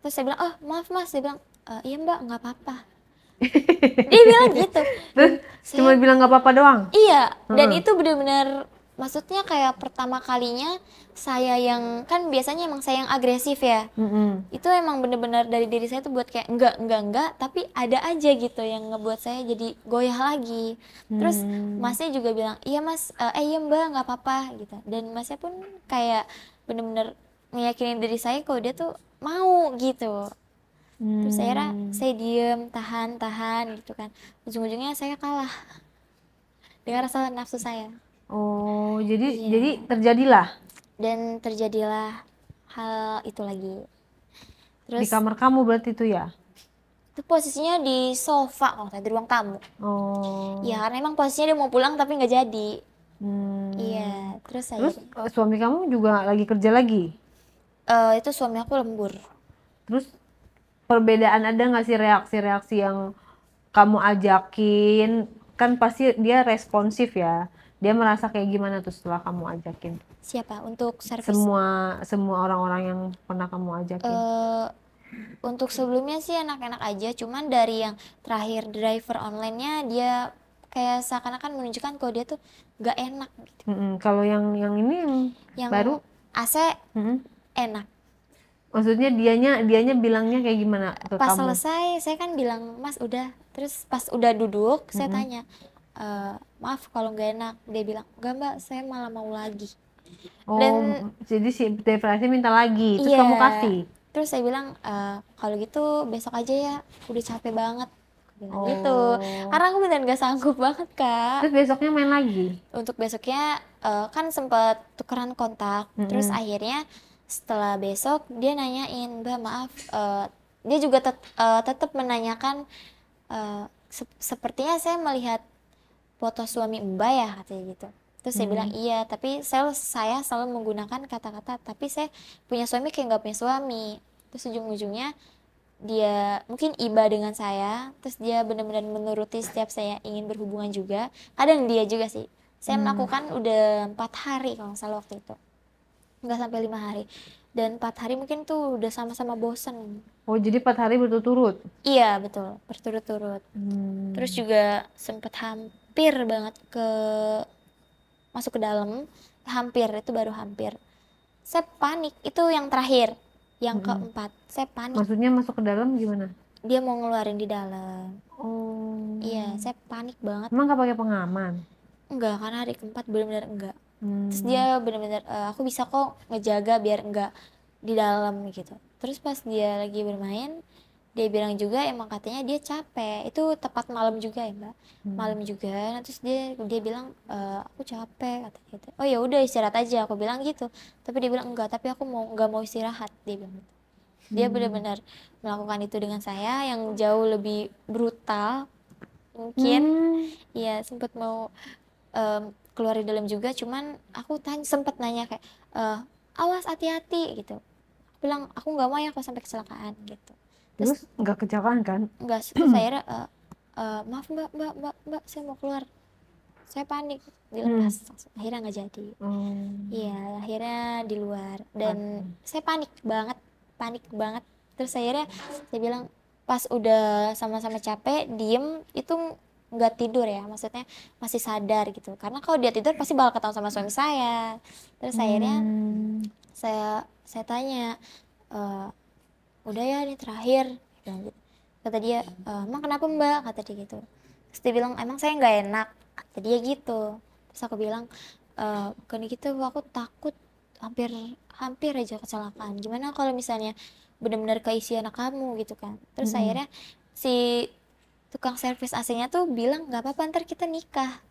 Speaker 2: terus saya bilang oh maaf mas dia bilang e, iya mbak nggak apa-apa dia bilang gitu terus saya,
Speaker 1: cuma bilang nggak apa-apa doang
Speaker 2: iya uh -huh. dan itu benar-benar maksudnya kayak pertama kalinya saya yang kan biasanya emang saya yang agresif ya mm-hmm. itu emang bener-bener dari diri saya tuh buat kayak enggak enggak enggak tapi ada aja gitu yang ngebuat saya jadi goyah lagi mm. terus hmm. masnya juga bilang iya mas uh, eh iya mbak nggak apa-apa gitu dan masnya pun kayak bener-bener meyakini diri saya kok dia tuh mau gitu
Speaker 1: Hmm. Terus saya hmm.
Speaker 2: saya diem, tahan, tahan gitu kan. Ujung-ujungnya saya kalah dengan rasa nafsu saya. Oh, jadi iya. jadi terjadilah dan terjadilah hal itu lagi. Terus di kamar kamu
Speaker 1: berarti itu ya?
Speaker 2: Itu posisinya di sofa oh, kalau saya di ruang tamu. Oh. Ya karena emang posisinya dia mau pulang tapi nggak jadi.
Speaker 1: Hmm. Iya, terus saya Terus eh, suami kamu juga lagi kerja lagi?
Speaker 2: Uh, itu suami aku lembur.
Speaker 1: Terus perbedaan ada nggak sih reaksi-reaksi yang kamu ajakin? Kan pasti dia responsif ya dia merasa kayak gimana tuh setelah kamu ajakin
Speaker 2: siapa untuk service
Speaker 1: semua semua orang-orang yang pernah kamu ajakin
Speaker 2: uh, untuk sebelumnya sih enak-enak aja cuman dari yang terakhir driver onlinenya dia kayak seakan-akan menunjukkan kalau dia tuh gak enak
Speaker 1: gitu. Mm -hmm. Kalau yang yang ini yang, yang baru AC mm -hmm. enak. Maksudnya dianya dianya bilangnya kayak gimana ke Pas kamu?
Speaker 2: selesai saya kan bilang Mas udah. Terus pas udah duduk mm -hmm. saya tanya uh, maaf kalau nggak enak dia bilang nggak mbak saya malah mau lagi oh Dan,
Speaker 1: jadi si depresi minta lagi terus yeah, kamu kasih
Speaker 2: terus saya bilang e, kalau gitu besok aja ya udah capek banget oh. gitu karena aku benar nggak sanggup banget kak terus besoknya main lagi untuk besoknya uh, kan sempet tukeran kontak mm -hmm. terus akhirnya setelah besok dia nanyain mbak maaf uh, dia juga tet uh, tetap menanyakan uh, se sepertinya saya melihat foto suami mbak ya katanya gitu terus saya bilang hmm. iya tapi saya saya selalu menggunakan kata-kata tapi saya punya suami kayak nggak punya suami terus ujung-ujungnya dia mungkin iba dengan saya terus dia benar-benar menuruti setiap saya ingin berhubungan juga kadang dia juga sih saya hmm. melakukan udah empat hari kalau nggak salah waktu itu nggak sampai lima hari dan empat hari mungkin tuh udah sama-sama bosen
Speaker 1: oh jadi empat hari berturut-turut
Speaker 2: iya betul berturut-turut
Speaker 1: hmm. terus
Speaker 2: juga sempet ham hampir banget ke masuk ke dalam hampir itu baru hampir saya panik itu yang terakhir yang hmm. keempat saya panik maksudnya masuk ke dalam gimana dia mau ngeluarin di dalam oh iya saya panik banget emang gak pakai pengaman enggak karena hari keempat benar-benar enggak hmm. terus dia benar-benar uh, eh, aku bisa kok ngejaga biar enggak di dalam gitu terus pas dia lagi bermain dia bilang juga emang katanya dia capek itu tepat malam juga ya mbak hmm. malam juga nah, terus dia dia bilang e, aku capek kata gitu oh ya udah istirahat aja aku bilang gitu tapi dia bilang enggak tapi aku mau nggak mau istirahat dia bilang gitu. dia hmm. benar-benar melakukan itu dengan saya yang jauh lebih brutal mungkin hmm. ya sempat mau um, keluar di dalam juga cuman aku tanya sempat nanya kayak e, awas hati-hati gitu aku bilang aku nggak mau ya kalau sampai kecelakaan gitu
Speaker 1: terus nggak kecelakaan kan nggak terus akhirnya uh,
Speaker 2: uh, maaf mbak mbak mbak mbak saya mau keluar saya panik dilepas hmm. akhirnya nggak jadi oh. iya hmm. akhirnya di luar dan hmm. saya panik banget panik banget terus akhirnya saya bilang pas udah sama-sama capek diem itu nggak tidur ya maksudnya masih sadar gitu karena kalau dia tidur pasti bakal ketahuan sama suami saya terus hmm. akhirnya saya saya tanya uh, udah ya ini terakhir gitu. kata dia eh, emang kenapa mbak kata dia gitu terus dia bilang emang saya nggak enak kata dia gitu terus aku bilang e, bukan gitu aku takut hampir hampir aja kecelakaan gimana kalau misalnya benar-benar keisi anak kamu gitu kan terus hmm. akhirnya si tukang servis AC-nya tuh bilang nggak apa-apa ntar kita nikah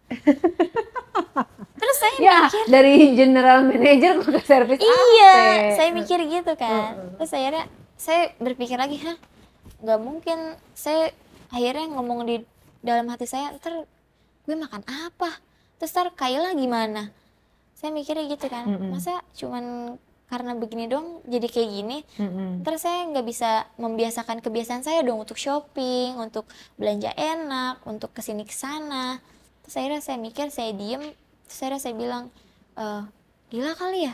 Speaker 1: terus
Speaker 2: saya ya, mikir dari
Speaker 1: general manager ke servis iya AC. saya mikir gitu kan
Speaker 2: terus akhirnya saya berpikir lagi hah nggak mungkin saya akhirnya ngomong di dalam hati saya ntar gue makan apa terus ntar Kayla gimana saya mikirnya gitu kan mm -hmm. masa cuman karena begini dong jadi kayak gini mm-hmm. terus saya nggak bisa membiasakan kebiasaan saya dong untuk shopping untuk belanja enak untuk kesini kesana terus akhirnya saya mikir saya diem terus akhirnya saya bilang e, gila kali ya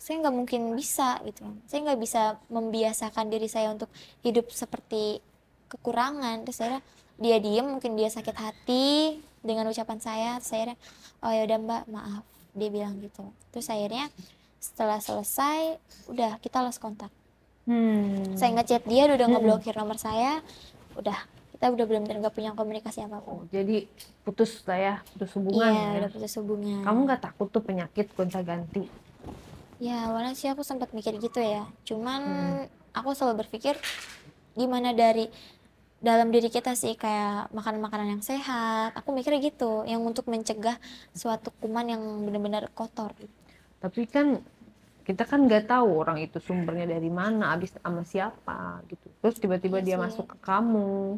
Speaker 2: saya nggak mungkin bisa gitu saya nggak bisa membiasakan diri saya untuk hidup seperti kekurangan terus saya dia diem mungkin dia sakit hati dengan ucapan saya terus saya oh ya udah mbak maaf dia bilang gitu terus akhirnya setelah selesai udah kita los kontak hmm. saya ngechat dia udah hmm. ngeblokir nomor saya udah kita udah belum nggak punya komunikasi apa Oh, jadi putus lah ya,
Speaker 1: putus hubungan. Iya, ya. udah putus hubungan. Kamu nggak takut tuh penyakit gonta ganti?
Speaker 2: ya awalnya sih aku sempat mikir gitu ya cuman hmm. aku selalu berpikir gimana dari dalam diri kita sih kayak makanan-makanan yang sehat aku mikir gitu yang untuk mencegah suatu kuman yang benar-benar kotor
Speaker 1: tapi kan kita kan nggak tahu orang itu sumbernya dari mana abis sama siapa gitu terus tiba-tiba iya dia sih. masuk ke kamu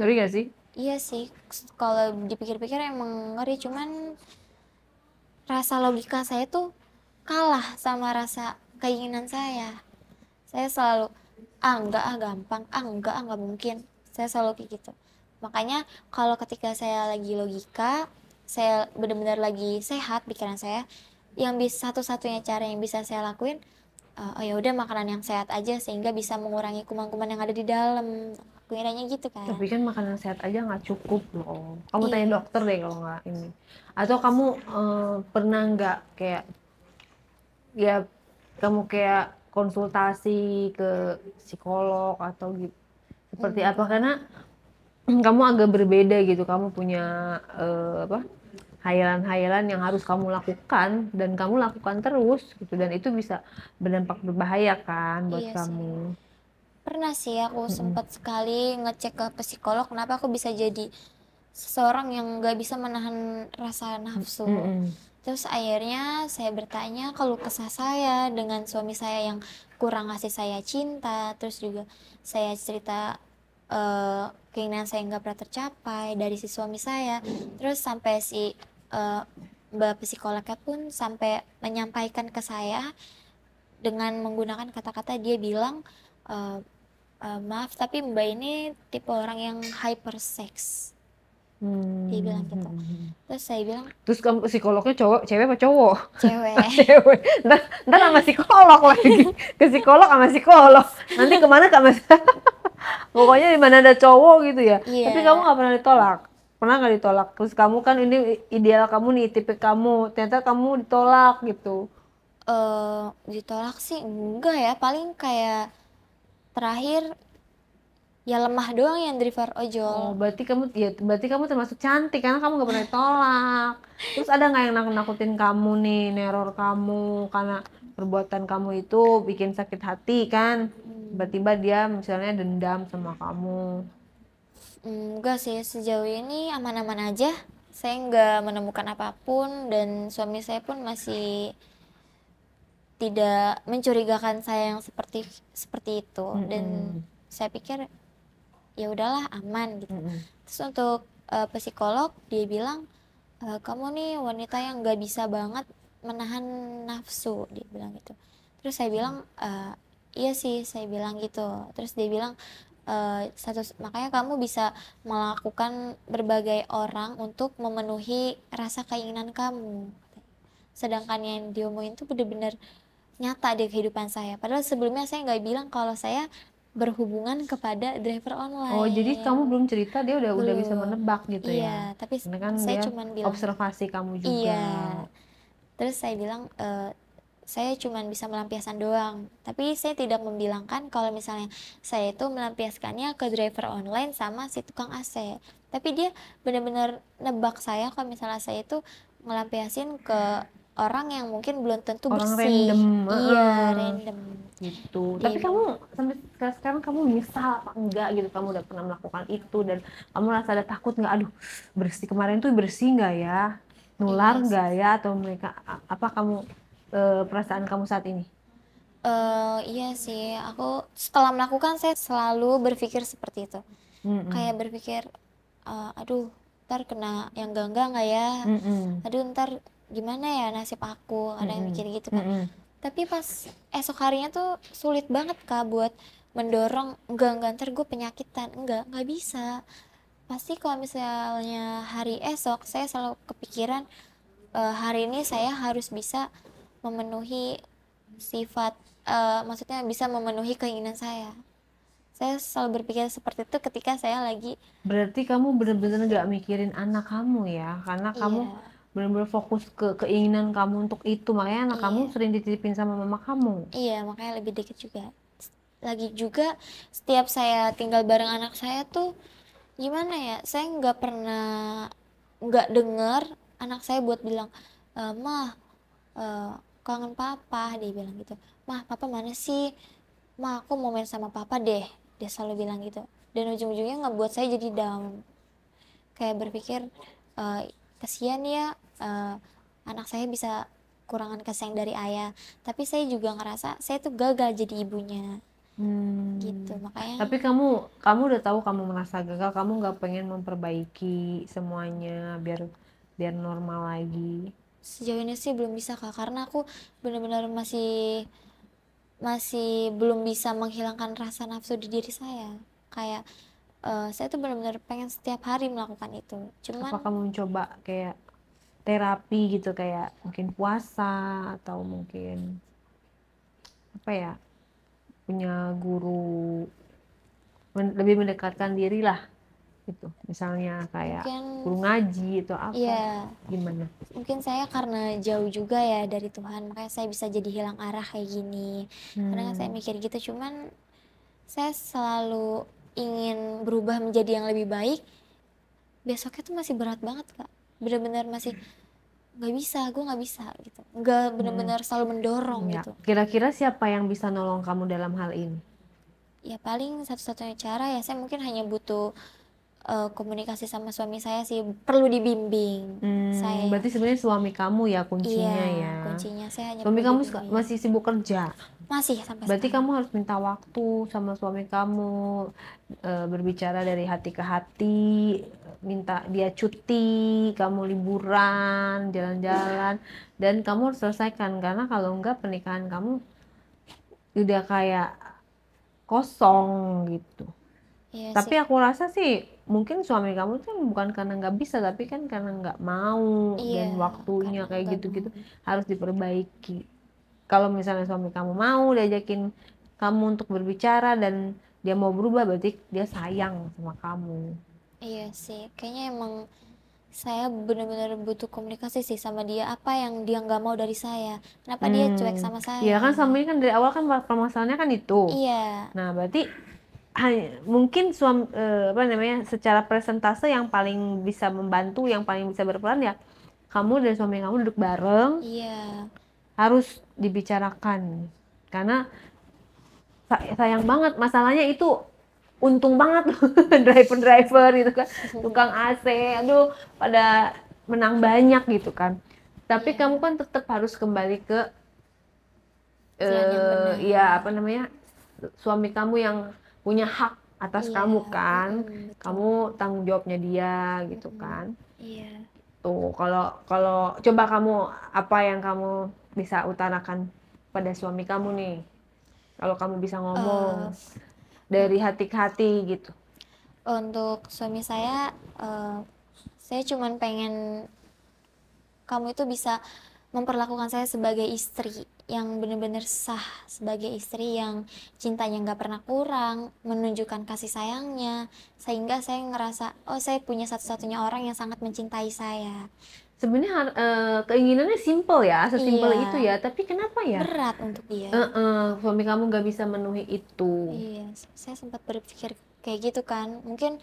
Speaker 1: ngeri gak sih
Speaker 2: iya sih kalau dipikir-pikir emang ngeri cuman rasa logika saya tuh kalah sama rasa keinginan saya. Saya selalu ah enggak ah gampang, ah enggak ah enggak mungkin. Saya selalu kayak gitu. Makanya kalau ketika saya lagi logika, saya benar-benar lagi sehat pikiran saya, yang bisa satu-satunya cara yang bisa saya lakuin uh, oh ya udah makanan yang sehat aja sehingga bisa mengurangi kuman-kuman yang ada di dalam kiranya gitu
Speaker 1: kan tapi kan makanan sehat aja nggak cukup loh kamu iya. tanya dokter deh kalau nggak ini atau kamu uh, pernah nggak kayak ya kamu kayak konsultasi ke psikolog atau gitu seperti hmm. apa karena kamu agak berbeda gitu kamu punya uh, apa hayalan-hayalan yang harus kamu lakukan dan kamu lakukan terus gitu dan itu bisa berdampak berbahaya kan buat iya kamu.
Speaker 2: Pernah sih aku -hmm. sempat sekali ngecek ke psikolog kenapa aku bisa jadi seseorang yang nggak bisa menahan rasa nafsu. -hmm. Terus akhirnya saya bertanya kalau kesah saya dengan suami saya yang kurang ngasih saya cinta, terus juga saya cerita uh, keinginan saya nggak pernah tercapai dari si suami saya, terus sampai si uh, mbak psikolognya pun sampai menyampaikan ke saya dengan menggunakan kata-kata dia bilang uh, uh, maaf tapi mbak ini tipe orang yang hyper hypersex
Speaker 1: Hmm. Dia bilang
Speaker 2: hmm, gitu. Hmm, hmm. Terus saya bilang.
Speaker 1: Terus kamu psikolognya cowok, cewek apa cowok? Cewek. cewek. Ntar, ntar sama psikolog lagi. Ke psikolog sama psikolog. Nanti kemana kak? mas? Pokoknya di mana ada cowok gitu ya. Yeah. Tapi kamu nggak pernah ditolak. Pernah nggak ditolak? Terus kamu kan ini ideal kamu nih, tipe kamu. Ternyata kamu ditolak
Speaker 2: gitu. Eh uh, ditolak sih enggak ya. Paling kayak terakhir ya lemah doang yang driver ojol. Oh, berarti kamu ya berarti kamu
Speaker 1: termasuk cantik karena kamu gak pernah tolak. Terus ada nggak yang nakut-nakutin kamu nih, neror kamu karena perbuatan kamu itu bikin sakit hati kan? Hmm. Tiba-tiba dia misalnya dendam sama kamu.
Speaker 2: Enggak sih, sejauh ini aman-aman aja. Saya nggak menemukan apapun dan suami saya pun masih tidak mencurigakan saya yang seperti seperti itu -hmm. dan saya pikir ya udahlah aman gitu mm -hmm. terus untuk uh, psikolog dia bilang e, kamu nih wanita yang nggak bisa banget menahan nafsu dia bilang gitu terus saya bilang e, iya sih saya bilang gitu terus dia bilang e, satu makanya kamu bisa melakukan berbagai orang untuk memenuhi rasa keinginan kamu sedangkan yang diomongin itu bener-bener nyata di kehidupan saya padahal sebelumnya saya nggak bilang kalau saya berhubungan kepada driver online. Oh, jadi kamu
Speaker 1: belum cerita dia udah belum. udah bisa menebak gitu iya, ya. Iya, tapi kan saya cuma bilang observasi kamu juga. Iya.
Speaker 2: Terus saya bilang e, saya cuma bisa melampiaskan doang, tapi saya tidak membilangkan kalau misalnya saya itu melampiaskannya ke driver online sama si tukang AC. Tapi dia benar-benar nebak saya kalau misalnya saya itu melampiaskan ke orang yang mungkin belum tentu orang bersih. random. Iya, random.
Speaker 1: Gitu. Jadi, gitu. Tapi kamu sampai sekarang, kamu menyesal apa enggak gitu? Kamu udah pernah melakukan itu dan kamu rasa ada takut nggak? Aduh, bersih kemarin tuh bersih nggak ya? Nular nggak iya, ya? Atau mereka apa kamu e, perasaan kamu saat ini?
Speaker 2: Uh, iya sih, aku setelah melakukan saya selalu berpikir seperti itu. Mm -mm. Kayak berpikir, uh, aduh, ntar kena yang enggak-enggak nggak ya? Mm -mm. Aduh, ntar gimana ya nasib aku ada yang mikir gitu kan mm -hmm. tapi pas esok harinya tuh sulit banget kak buat mendorong enggak enggak ntar gue penyakitan enggak enggak bisa pasti kalau misalnya hari esok saya selalu kepikiran e, hari ini saya harus bisa memenuhi sifat e, maksudnya bisa memenuhi keinginan saya saya selalu berpikir seperti itu ketika saya lagi
Speaker 1: berarti kamu benar-benar nggak mikirin anak kamu ya karena iya. kamu benar-benar fokus ke keinginan kamu untuk itu makanya anak kamu iya. sering dititipin sama mama kamu
Speaker 2: iya makanya lebih deket juga lagi juga setiap saya tinggal bareng anak saya tuh gimana ya saya nggak pernah nggak dengar anak saya buat bilang e, eh, mah eh, e, kangen papa dia bilang gitu mah papa mana sih mah aku mau main sama papa deh dia selalu bilang gitu dan ujung-ujungnya nggak buat saya jadi down kayak berpikir e, kasihan ya uh, anak saya bisa kurangan kasih dari ayah tapi saya juga ngerasa saya tuh gagal jadi ibunya hmm. gitu makanya tapi
Speaker 1: kamu kamu udah tahu kamu merasa gagal kamu nggak pengen memperbaiki semuanya biar biar normal lagi
Speaker 2: sejauh ini sih belum bisa kak karena aku benar-benar masih masih belum bisa menghilangkan rasa nafsu di diri saya kayak uh, saya tuh benar-benar pengen setiap hari melakukan itu cuman apa
Speaker 1: kamu mencoba kayak terapi gitu kayak mungkin puasa atau mungkin apa ya punya guru men lebih mendekatkan diri lah gitu misalnya kayak mungkin, guru ngaji itu apa ya, gimana
Speaker 2: mungkin saya karena jauh juga ya dari Tuhan makanya saya bisa jadi hilang arah kayak gini kan hmm. karena saya mikir gitu cuman saya selalu ingin berubah menjadi yang lebih baik besoknya tuh masih berat banget kak benar-benar masih nggak bisa, gue nggak bisa gitu. Nggak benar-benar hmm. selalu mendorong ya. gitu.
Speaker 1: Kira-kira siapa yang bisa nolong kamu dalam hal ini?
Speaker 2: Ya paling satu-satunya cara ya saya mungkin hanya butuh uh, komunikasi sama suami saya sih perlu dibimbing.
Speaker 1: Hmm, saya. Berarti sebenarnya suami kamu ya kuncinya iya, ya. Kuncinya saya hanya. Suami kamu dibimbing. masih sibuk kerja. Masih sampai. Berarti kamu harus minta waktu sama suami kamu uh, berbicara dari hati ke hati minta dia cuti, kamu liburan, jalan-jalan, dan kamu harus selesaikan karena kalau enggak pernikahan kamu udah kayak kosong gitu. Iya tapi sih. aku rasa sih mungkin suami kamu tuh bukan karena nggak bisa tapi kan karena nggak mau iya, dan waktunya kayak gitu-gitu harus diperbaiki. Kalau misalnya suami kamu mau diajakin kamu untuk berbicara dan dia mau berubah berarti dia sayang sama kamu.
Speaker 2: Iya sih, kayaknya emang saya benar-benar butuh komunikasi sih sama dia apa yang dia nggak mau dari saya kenapa hmm. dia cuek sama saya iya kan
Speaker 1: sama ini kan dari awal kan permasalahannya kan itu iya nah berarti mungkin suam eh, apa namanya secara presentase yang paling bisa membantu yang paling bisa berperan ya kamu dan suami kamu duduk bareng
Speaker 2: iya
Speaker 1: harus dibicarakan karena sayang banget masalahnya itu untung banget driver-driver gitu kan tukang AC aduh pada menang banyak gitu kan tapi yeah. kamu kan tetap harus kembali ke uh, ya apa namanya suami kamu yang punya hak atas yeah. kamu kan mm, betul. kamu tanggung jawabnya dia gitu mm. kan yeah. tuh kalau kalau coba kamu apa yang kamu bisa utarakan pada suami kamu nih kalau kamu bisa ngomong uh dari hati ke hati gitu
Speaker 2: untuk suami saya uh, saya cuma pengen kamu itu bisa memperlakukan saya sebagai istri yang benar-benar sah sebagai istri yang cintanya nggak pernah kurang menunjukkan kasih sayangnya sehingga saya ngerasa oh saya punya satu-satunya orang yang sangat mencintai saya
Speaker 1: sebenarnya uh, keinginannya simple ya, sesimpel iya. itu ya. Tapi kenapa ya? Berat untuk dia. Uh -uh, suami kamu nggak bisa menuhi itu. Iya,
Speaker 2: saya sempat berpikir kayak gitu kan. Mungkin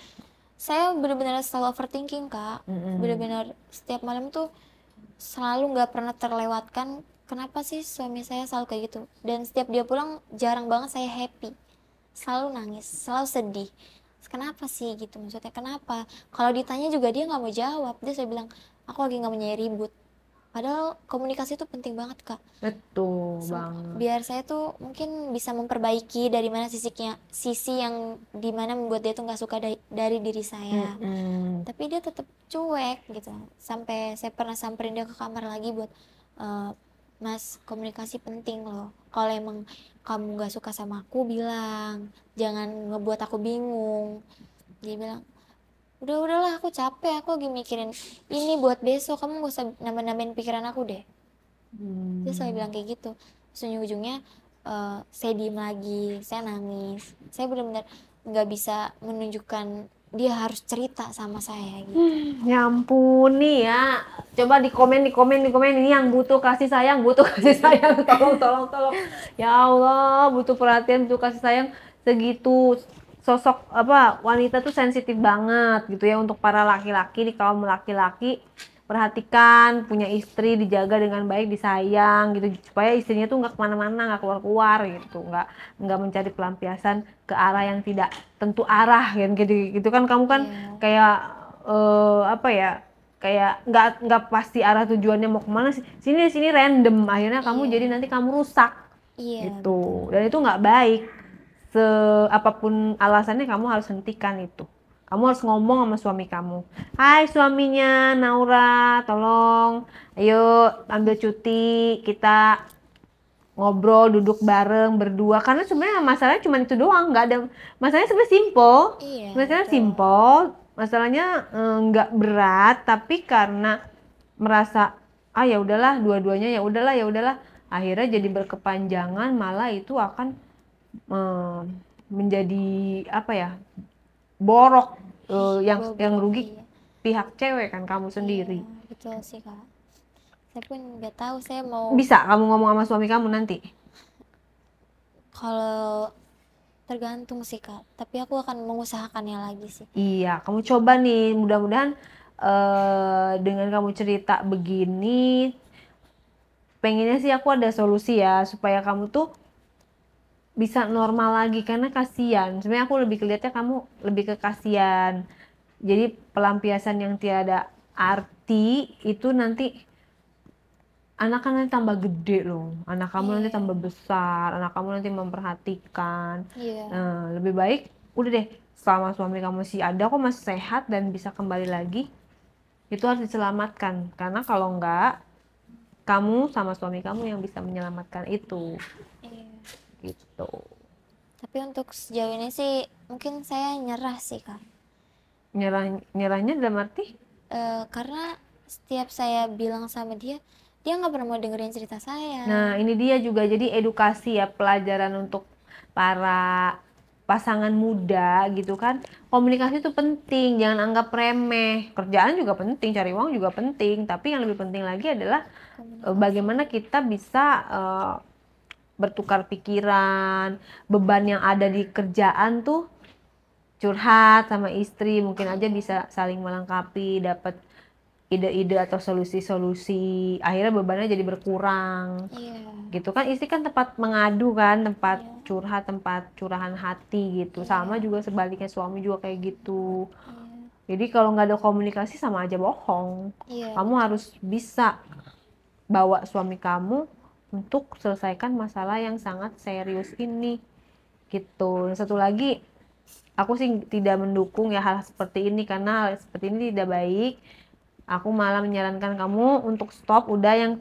Speaker 2: saya benar-benar selalu overthinking kak. Mm -hmm. Benar-benar setiap malam tuh selalu nggak pernah terlewatkan. Kenapa sih suami saya selalu kayak gitu? Dan setiap dia pulang jarang banget saya happy. Selalu nangis, selalu sedih kenapa sih gitu maksudnya kenapa kalau ditanya juga dia nggak mau jawab dia saya bilang aku lagi nggak punya ribut padahal komunikasi itu penting banget kak
Speaker 1: betul so, banget
Speaker 2: biar saya tuh mungkin bisa memperbaiki dari mana sisiknya sisi yang dimana membuat dia tuh nggak suka dari, dari diri saya mm -hmm. tapi dia tetap cuek gitu sampai saya pernah samperin dia ke kamar lagi buat uh, mas komunikasi penting loh kalau emang kamu nggak suka sama aku bilang jangan ngebuat aku bingung dia bilang udah udahlah aku capek aku lagi mikirin ini buat besok kamu gak usah nambah-nambahin pikiran aku deh hmm. dia selalu bilang kayak gitu ujung-ujungnya uh, saya diem lagi saya nangis saya benar-benar nggak bisa menunjukkan dia harus cerita sama saya gitu.
Speaker 1: Hmm, ya ampun nih ya. Coba di komen, di komen, di komen ini yang butuh kasih sayang, butuh kasih sayang. Tolong, tolong, tolong. Ya Allah, butuh perhatian, butuh kasih sayang segitu sosok apa wanita tuh sensitif banget gitu ya untuk para laki-laki di kaum laki-laki perhatikan punya istri dijaga dengan baik disayang gitu supaya istrinya tuh nggak kemana-mana nggak keluar-keluar gitu nggak nggak mencari pelampiasan ke arah yang tidak tentu arah kan, gitu gitu kan kamu kan yeah. kayak uh, apa ya kayak nggak nggak pasti arah tujuannya mau kemana sih sini sini random akhirnya kamu yeah. jadi nanti kamu rusak yeah, gitu dan itu nggak baik se apapun alasannya kamu harus hentikan itu kamu harus ngomong sama suami kamu hai suaminya Naura tolong ayo ambil cuti kita ngobrol duduk bareng berdua karena sebenarnya masalahnya cuma itu doang nggak ada masalahnya sebenarnya simpel iya, masalahnya simpel masalahnya eh, nggak mm, berat tapi karena merasa ah ya udahlah dua-duanya ya udahlah ya udahlah akhirnya jadi berkepanjangan malah itu akan menjadi apa ya borok uh, yang Bobo, yang rugi pihak cewek kan kamu iya, sendiri. Iya,
Speaker 2: betul sih kak. Saya pun nggak tahu saya mau. Bisa
Speaker 1: kamu ngomong sama suami kamu nanti.
Speaker 2: Kalau tergantung sih kak, tapi aku akan mengusahakannya lagi sih.
Speaker 1: Iya, kamu coba nih, mudah-mudahan uh, dengan kamu cerita begini, pengennya sih aku ada solusi ya supaya kamu tuh bisa normal lagi karena kasihan sebenarnya aku lebih kelihatnya kamu lebih ke kasihan jadi pelampiasan yang tiada arti itu nanti anak kan nanti tambah gede loh anak kamu yeah. nanti iya. tambah besar anak kamu nanti memperhatikan yeah. Iya. nah, lebih baik udah deh selama suami kamu masih ada kok masih sehat dan bisa kembali lagi itu harus diselamatkan karena kalau enggak kamu sama suami kamu yang bisa menyelamatkan itu iya gitu
Speaker 2: tapi untuk sejauh ini sih mungkin saya nyerah sih kak
Speaker 1: nyerah nyerahnya dalam arti
Speaker 2: uh, karena setiap saya bilang sama dia dia nggak pernah mau dengerin cerita saya nah ini
Speaker 1: dia juga jadi edukasi ya pelajaran untuk para pasangan muda gitu kan komunikasi itu penting jangan anggap remeh kerjaan juga penting cari uang juga penting tapi yang lebih penting lagi adalah eh, bagaimana kita bisa uh, bertukar pikiran, beban yang ada di kerjaan tuh curhat sama istri, mungkin aja bisa saling melengkapi, dapat ide-ide atau solusi-solusi. Akhirnya bebannya jadi berkurang. Yeah. Gitu kan istri kan tempat mengadu kan, tempat yeah. curhat, tempat curahan hati gitu. Yeah. Sama juga sebaliknya suami juga kayak gitu. Yeah. Jadi kalau nggak ada komunikasi sama aja bohong. Yeah. Kamu harus bisa bawa suami kamu untuk selesaikan masalah yang sangat serius ini gitu. satu lagi aku sih tidak mendukung ya hal seperti ini karena hal seperti ini tidak baik. Aku malah menyarankan kamu untuk stop udah yang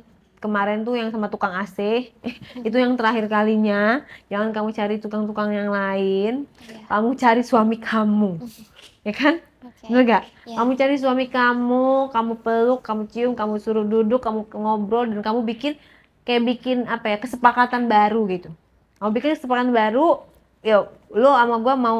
Speaker 1: kemarin tuh yang sama tukang AC itu yang terakhir kalinya jangan kamu cari tukang-tukang yang lain ya. kamu cari suami kamu ya kan okay. enggak iya. kamu cari suami kamu kamu peluk kamu cium kamu suruh duduk kamu ngobrol dan kamu bikin kayak bikin apa ya kesepakatan baru gitu mau bikin kesepakatan baru yo ya lo sama gue mau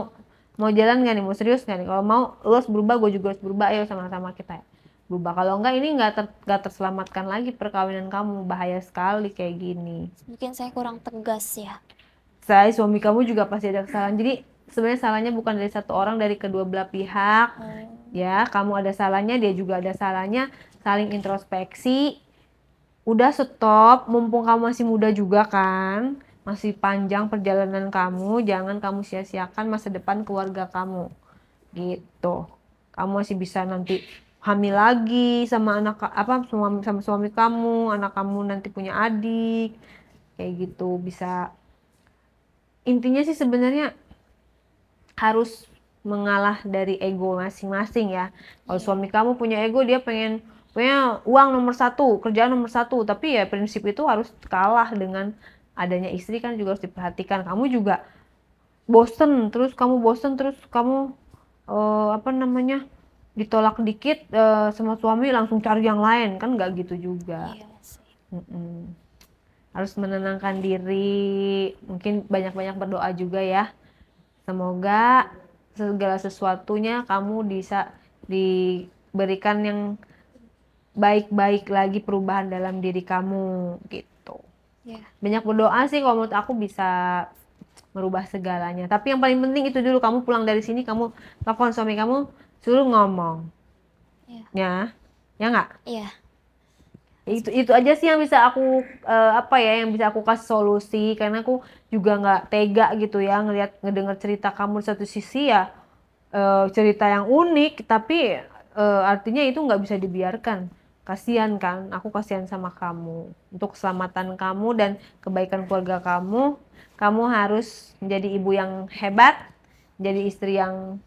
Speaker 1: mau jalan gak nih mau serius gak nih kalau mau lo harus berubah gue juga harus berubah ayo sama-sama kita ya berubah kalau enggak ini nggak ter, gak terselamatkan lagi perkawinan kamu bahaya sekali kayak gini
Speaker 2: mungkin saya kurang tegas ya
Speaker 1: saya suami kamu juga pasti ada kesalahan jadi sebenarnya salahnya bukan dari satu orang dari kedua belah pihak hmm. ya kamu ada salahnya dia juga ada salahnya saling introspeksi udah stop mumpung kamu masih muda juga kan masih panjang perjalanan kamu jangan kamu sia-siakan masa depan keluarga kamu gitu kamu masih bisa nanti hamil lagi sama anak apa suami sama suami kamu anak kamu nanti punya adik kayak gitu bisa intinya sih sebenarnya harus mengalah dari ego masing-masing ya kalau iya. suami kamu punya ego dia pengen Pokoknya uang nomor satu, kerjaan nomor satu. Tapi ya prinsip itu harus kalah dengan adanya istri kan juga harus diperhatikan. Kamu juga bosen terus, kamu bosen terus, kamu uh, apa namanya ditolak dikit uh, sama suami langsung cari yang lain kan nggak gitu juga. Iya, mm -mm. Harus menenangkan diri, mungkin banyak-banyak berdoa juga ya. Semoga segala sesuatunya kamu bisa diberikan yang baik-baik lagi perubahan dalam diri kamu gitu. Yeah. Banyak berdoa sih kalau menurut aku bisa merubah segalanya. Tapi yang paling penting itu dulu kamu pulang dari sini kamu telepon suami kamu suruh ngomong. Iya. Ya. Ya nggak? Iya. itu itu aja sih yang bisa aku uh, apa ya yang bisa aku kasih solusi karena aku juga nggak tega gitu ya ngelihat ngedenger cerita kamu di satu sisi ya uh, cerita yang unik tapi uh, artinya itu nggak bisa dibiarkan kasihan kan aku kasihan sama kamu untuk keselamatan kamu dan kebaikan keluarga kamu kamu harus menjadi ibu yang hebat jadi istri yang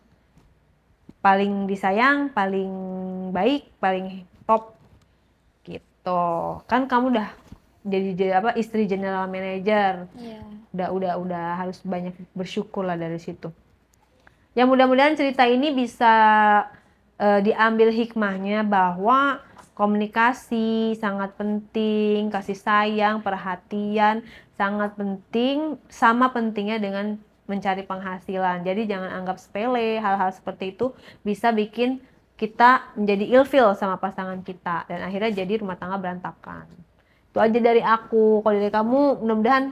Speaker 1: paling disayang paling baik paling top gitu kan kamu udah jadi, apa istri general manager yeah. udah udah udah harus banyak bersyukur lah dari situ ya mudah-mudahan cerita ini bisa uh, diambil hikmahnya bahwa komunikasi sangat penting, kasih sayang, perhatian sangat penting, sama pentingnya dengan mencari penghasilan. Jadi jangan anggap sepele hal-hal seperti itu bisa bikin kita menjadi ilfil sama pasangan kita dan akhirnya jadi rumah tangga berantakan. Itu aja dari aku. Kalau dari kamu mudah-mudahan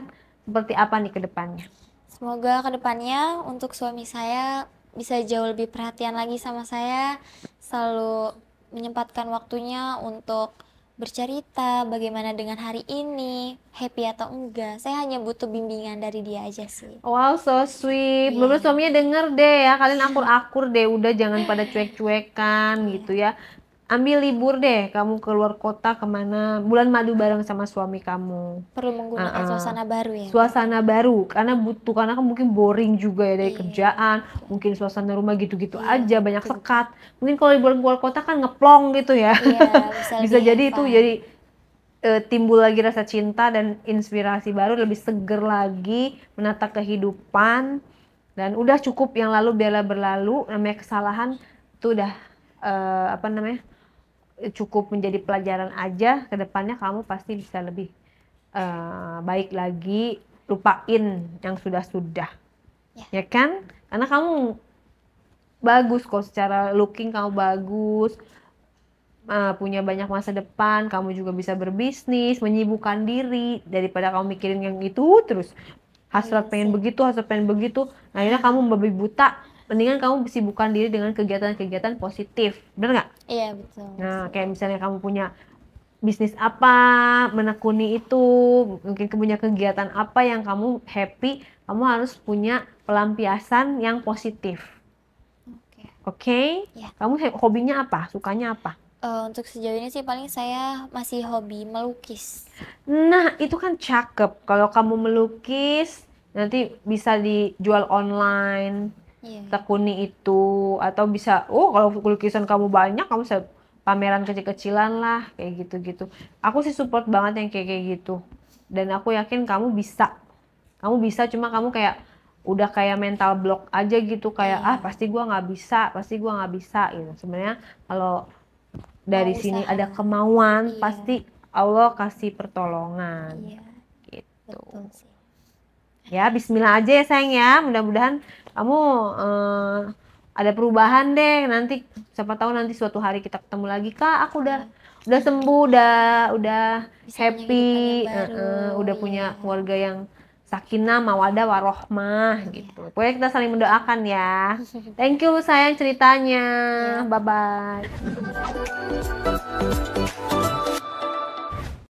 Speaker 1: seperti apa nih ke depannya?
Speaker 2: Semoga ke depannya untuk suami saya bisa jauh lebih perhatian lagi sama saya, selalu menyempatkan waktunya untuk bercerita bagaimana dengan hari ini, happy atau enggak. Saya hanya butuh bimbingan dari dia aja sih.
Speaker 1: Wow, so sweet. Yeah. Belum suaminya denger deh ya, kalian akur-akur deh, udah jangan pada cuek-cuekan yeah. gitu ya ambil libur deh kamu keluar kota kemana bulan madu bareng sama suami kamu perlu menggunakan uh, uh, suasana baru ya suasana baru karena butuh karena kan mungkin boring juga ya dari iya. kerjaan mungkin suasana rumah gitu-gitu iya, aja banyak sekat mungkin kalau liburan keluar kota kan ngeplong gitu ya iya, bisa jadi itu jadi uh, timbul lagi rasa cinta dan inspirasi baru lebih seger lagi menata kehidupan dan udah cukup yang lalu biarlah berlalu namanya kesalahan itu udah uh, apa namanya cukup menjadi pelajaran aja kedepannya kamu pasti bisa lebih uh, baik lagi lupain yang sudah-sudah ya. ya kan karena kamu bagus kok secara looking kamu bagus uh, punya banyak masa depan kamu juga bisa berbisnis menyibukkan diri daripada kamu mikirin yang itu terus hasrat iya pengen begitu hasrat pengen begitu akhirnya kamu lebih buta mendingan kamu sibukkan diri dengan kegiatan-kegiatan positif bener nggak iya betul nah betul. kayak misalnya kamu punya bisnis apa menekuni itu mungkin punya kegiatan apa yang kamu happy kamu harus punya pelampiasan yang positif Oke, okay. Iya. yeah. kamu hobinya apa? Sukanya apa?
Speaker 2: Uh, untuk sejauh ini sih paling saya masih hobi melukis. Nah, itu kan
Speaker 1: cakep. Kalau kamu melukis, nanti bisa dijual online yeah. tekuni itu atau bisa oh kalau lukisan kamu banyak kamu bisa pameran kecil-kecilan lah kayak gitu-gitu aku sih support banget yang kayak kayak gitu dan aku yakin kamu bisa kamu bisa cuma kamu kayak udah kayak mental block aja gitu kayak yeah. ah pasti gua nggak bisa pasti gua nggak bisa gitu sebenarnya kalau dari sini ada kemauan yeah. pasti Allah kasih pertolongan yeah. gitu Betul ya Bismillah aja ya sayang ya mudah-mudahan kamu uh, ada perubahan deh nanti siapa tahu nanti suatu hari kita ketemu lagi kak aku udah hmm. udah sembuh udah udah Bisa happy uh, uh, udah punya iya. keluarga yang sakinah mawadah warohmah yeah. gitu pokoknya kita saling mendoakan ya thank you sayang ceritanya yeah. bye bye